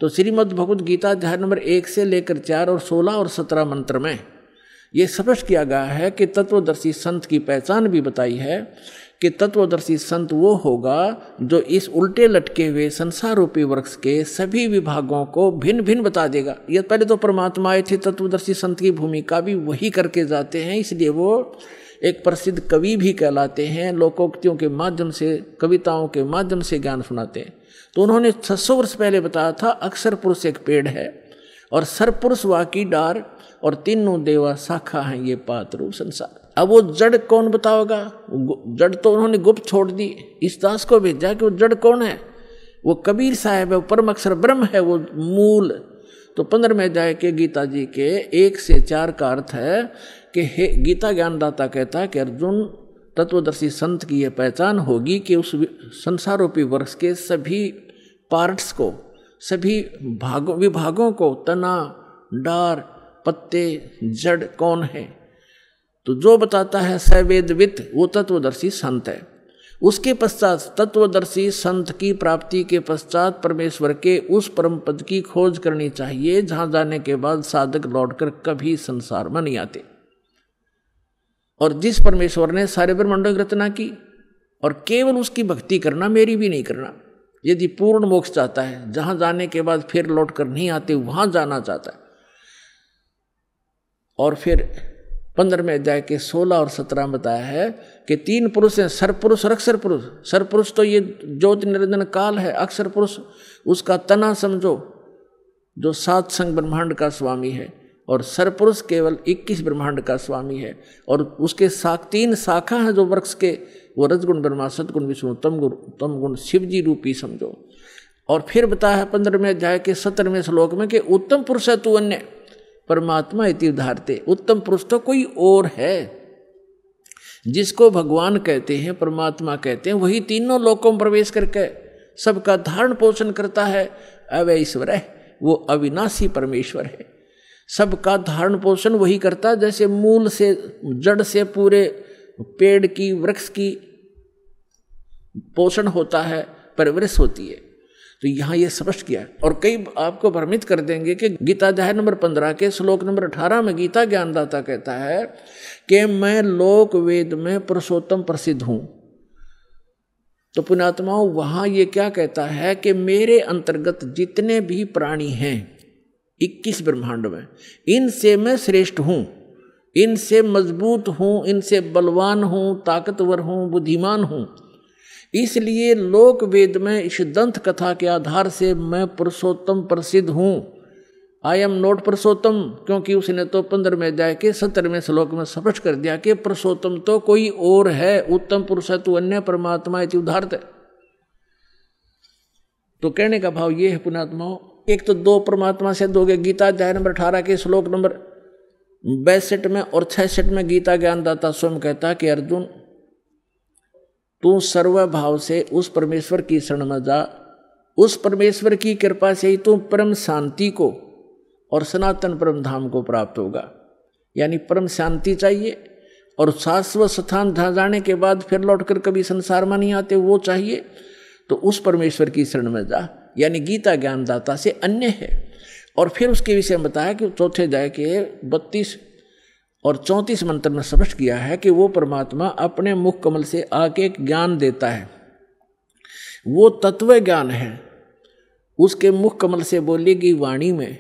तो श्रीमद भगवत गीता अध्याय नंबर एक से लेकर चार और सोलह और सत्रह मंत्र में ये स्पष्ट किया गया है कि तत्वदर्शी संत की पहचान भी बताई है कि तत्वदर्शी संत वो होगा जो इस उल्टे लटके हुए संसार रूपी वृक्ष के सभी विभागों को भिन्न भिन्न बता देगा यह पहले तो परमात्मा आए थे तत्वदर्शी संत की भूमिका भी वही करके जाते हैं इसलिए वो एक प्रसिद्ध कवि भी कहलाते हैं लोकोक्तियों के माध्यम से कविताओं के माध्यम से ज्ञान सुनाते हैं तो उन्होंने 600 वर्ष पहले बताया था अक्षर पुरुष एक पेड़ है और सरपुरुष डार और तीनों देवा शाखा हैं ये पात्र संसार अब वो जड़ कौन बताओगा जड़ तो उन्होंने गुप्त छोड़ दी इस दास को भेजा कि वो जड़ कौन है वो कबीर साहब है परम अक्षर ब्रह्म है वो मूल तो में जाए के गीता जी के एक से चार का अर्थ है कि हे गीता ज्ञानदाता कहता है कि अर्जुन तत्वदर्शी संत की यह पहचान होगी कि उस संसारोपी वर्ष के सभी पार्ट्स को सभी भागों विभागों को तना डार पत्ते जड़ कौन है तो जो बताता है सवेदवित वो तत्वदर्शी संत है उसके पश्चात तत्वदर्शी संत की प्राप्ति के पश्चात परमेश्वर के उस परम पद की खोज करनी चाहिए जहां जाने के बाद साधक लौटकर कभी संसार में नहीं आते और जिस परमेश्वर ने सारे ब्रह्मंडों की रचना की और केवल उसकी भक्ति करना मेरी भी नहीं करना यदि पूर्ण मोक्ष चाहता है जहां जाने के बाद फिर लौट कर नहीं आते वहां जाना चाहता है और फिर पंद्रहवें अध्याय के सोलह और सत्रह बताया है कि तीन पुरुष हैं सरपुरुष और अक्षर पुरुष सरपुरुष तो ये ज्योति निरंजन काल है अक्षर पुरुष उसका तना समझो जो सात संग ब्रह्मांड का स्वामी है और सरपुरुष केवल 21 ब्रह्मांड का स्वामी है और उसके साख तीन शाखा हैं जो वृक्ष के वो रजगुण ब्रह्मा सदगुण विष्णु तम गुण तम गुण शिव जी रूपी समझो और फिर बताया पंद्रहवें अध्याय के सत्रहवें श्लोक में कि उत्तम पुरुष है तू अन्य परमात्मा इति उधारते उत्तम पुरुष तो कोई और है जिसको भगवान कहते हैं परमात्मा कहते हैं वही तीनों लोकों में प्रवेश करके सबका धारण पोषण करता है ईश्वर है वो अविनाशी परमेश्वर है सबका धारण पोषण वही करता है जैसे मूल से जड़ से पूरे पेड़ की वृक्ष की पोषण होता है परवरिश होती है तो यहाँ ये स्पष्ट किया है और कई आपको भ्रमित कर देंगे कि गीता अध्याय नंबर पंद्रह के श्लोक नंबर अठारह में गीता ज्ञानदाता कहता है कि मैं लोक वेद में पुरुषोत्तम प्रसिद्ध हूँ तो पुणात्माओं वहाँ ये क्या कहता है कि मेरे अंतर्गत जितने भी प्राणी हैं इक्कीस ब्रह्मांड में इनसे मैं श्रेष्ठ हूँ इनसे मजबूत हूँ इनसे बलवान हूँ ताकतवर हूँ बुद्धिमान हूँ इसलिए लोक वेद में इस दंत कथा के आधार से मैं पुरुषोत्तम प्रसिद्ध हूँ आई एम नोट पुरुषोत्तम क्योंकि उसने तो पंद्रहवें अध्याय के सत्तरवें श्लोक में स्पष्ट कर दिया कि पुरुषोत्तम तो कोई और है उत्तम पुरुष है तो अन्य परमात्मा इति उदाहरत है तो कहने का भाव ये है पुणात्मा एक तो दो परमात्मा से दोगे गीता अध्याय नंबर अठारह के श्लोक नंबर बैसठ में और छसठ में गीता ज्ञानदाता स्वयं कहता कि अर्जुन तू सर्व भाव से उस परमेश्वर की शरण में जा उस परमेश्वर की कृपा से ही तू परम शांति को और सनातन परम धाम को प्राप्त होगा यानी परम शांति चाहिए और शाश्वत स्थान जाने के बाद फिर लौटकर कभी संसार में नहीं आते वो चाहिए तो उस परमेश्वर की शरण में जा यानी गीता ज्ञानदाता से अन्य है और फिर उसके विषय में बताया कि चौथे अध्याय के बत्तीस और चौंतीस मंत्र में स्पष्ट किया है कि वो परमात्मा अपने मुख कमल से आके ज्ञान देता है वो तत्व ज्ञान है उसके मुख कमल से बोली वाणी में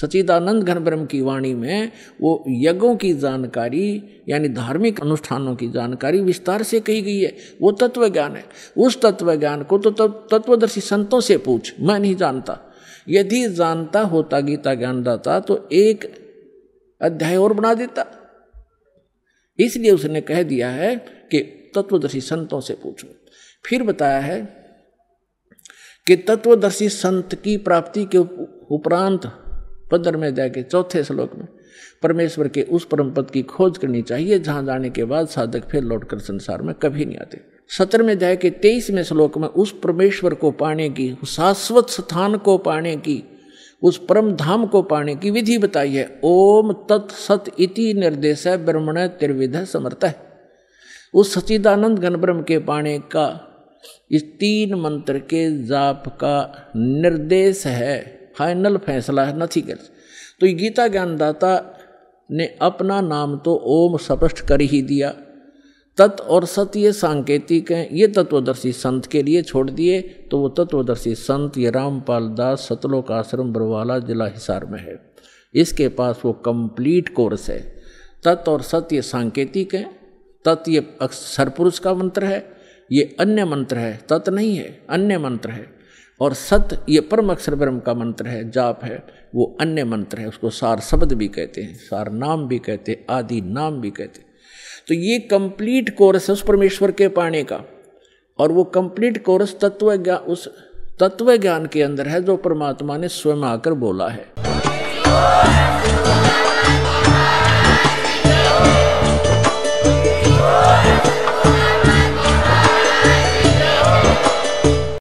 सचिदानंद घन ब्रह्म की वाणी में वो यज्ञों की जानकारी यानी धार्मिक अनुष्ठानों की जानकारी विस्तार से कही गई है वो तत्व ज्ञान है उस तत्व ज्ञान को तो तत्वदर्शी संतों से पूछ मैं नहीं जानता यदि जानता होता गीता ज्ञानदाता तो एक अध्याय और बना देता इसलिए उसने कह दिया है कि तत्वदर्शी संतों से पूछो फिर बताया है कि तत्वदर्शी संत की प्राप्ति के उपरांत पदर में जाके चौथे श्लोक में परमेश्वर के उस परम पद की खोज करनी चाहिए जहां जाने के बाद साधक फिर लौटकर संसार में कभी नहीं आते सत्रहवें अध्याय के तेईसवें श्लोक में उस परमेश्वर को पाने की उस शाश्वत स्थान को पाने की उस परम धाम को पाने की विधि बताई है ओम तत् सत इति निर्देश है ब्रह्मण त्रिविध समर्थ है उस सचिदानंद गणब्रह्म के पाने का इस तीन मंत्र के जाप का निर्देश है फाइनल फैसला है नथी कर तो गीता ज्ञानदाता ने अपना नाम तो ओम स्पष्ट कर ही दिया तत् और सत ये सांकेतिक हैं ये तत्वदर्शी संत के लिए छोड़ दिए तो वो तत्वदर्शी संत ये रामपाल दास सतलोक आश्रम बरवाला जिला हिसार में है इसके पास वो कंप्लीट कोर्स है तत् और सत ये सांकेतिक हैं तत् ये सरपुरुष का मंत्र है ये अन्य मंत्र है तत् नहीं है अन्य मंत्र है और सत ये परम अक्षर ब्रह्म का मंत्र है जाप है वो अन्य मंत्र है उसको सार शब्द भी कहते हैं सार नाम भी कहते हैं आदि नाम भी कहते हैं तो ये कंप्लीट कोरस है उस परमेश्वर के पाने का और वो कंप्लीट कोरस तत्व ज्ञान उस तत्व ज्ञान के अंदर है जो परमात्मा ने स्वयं आकर बोला है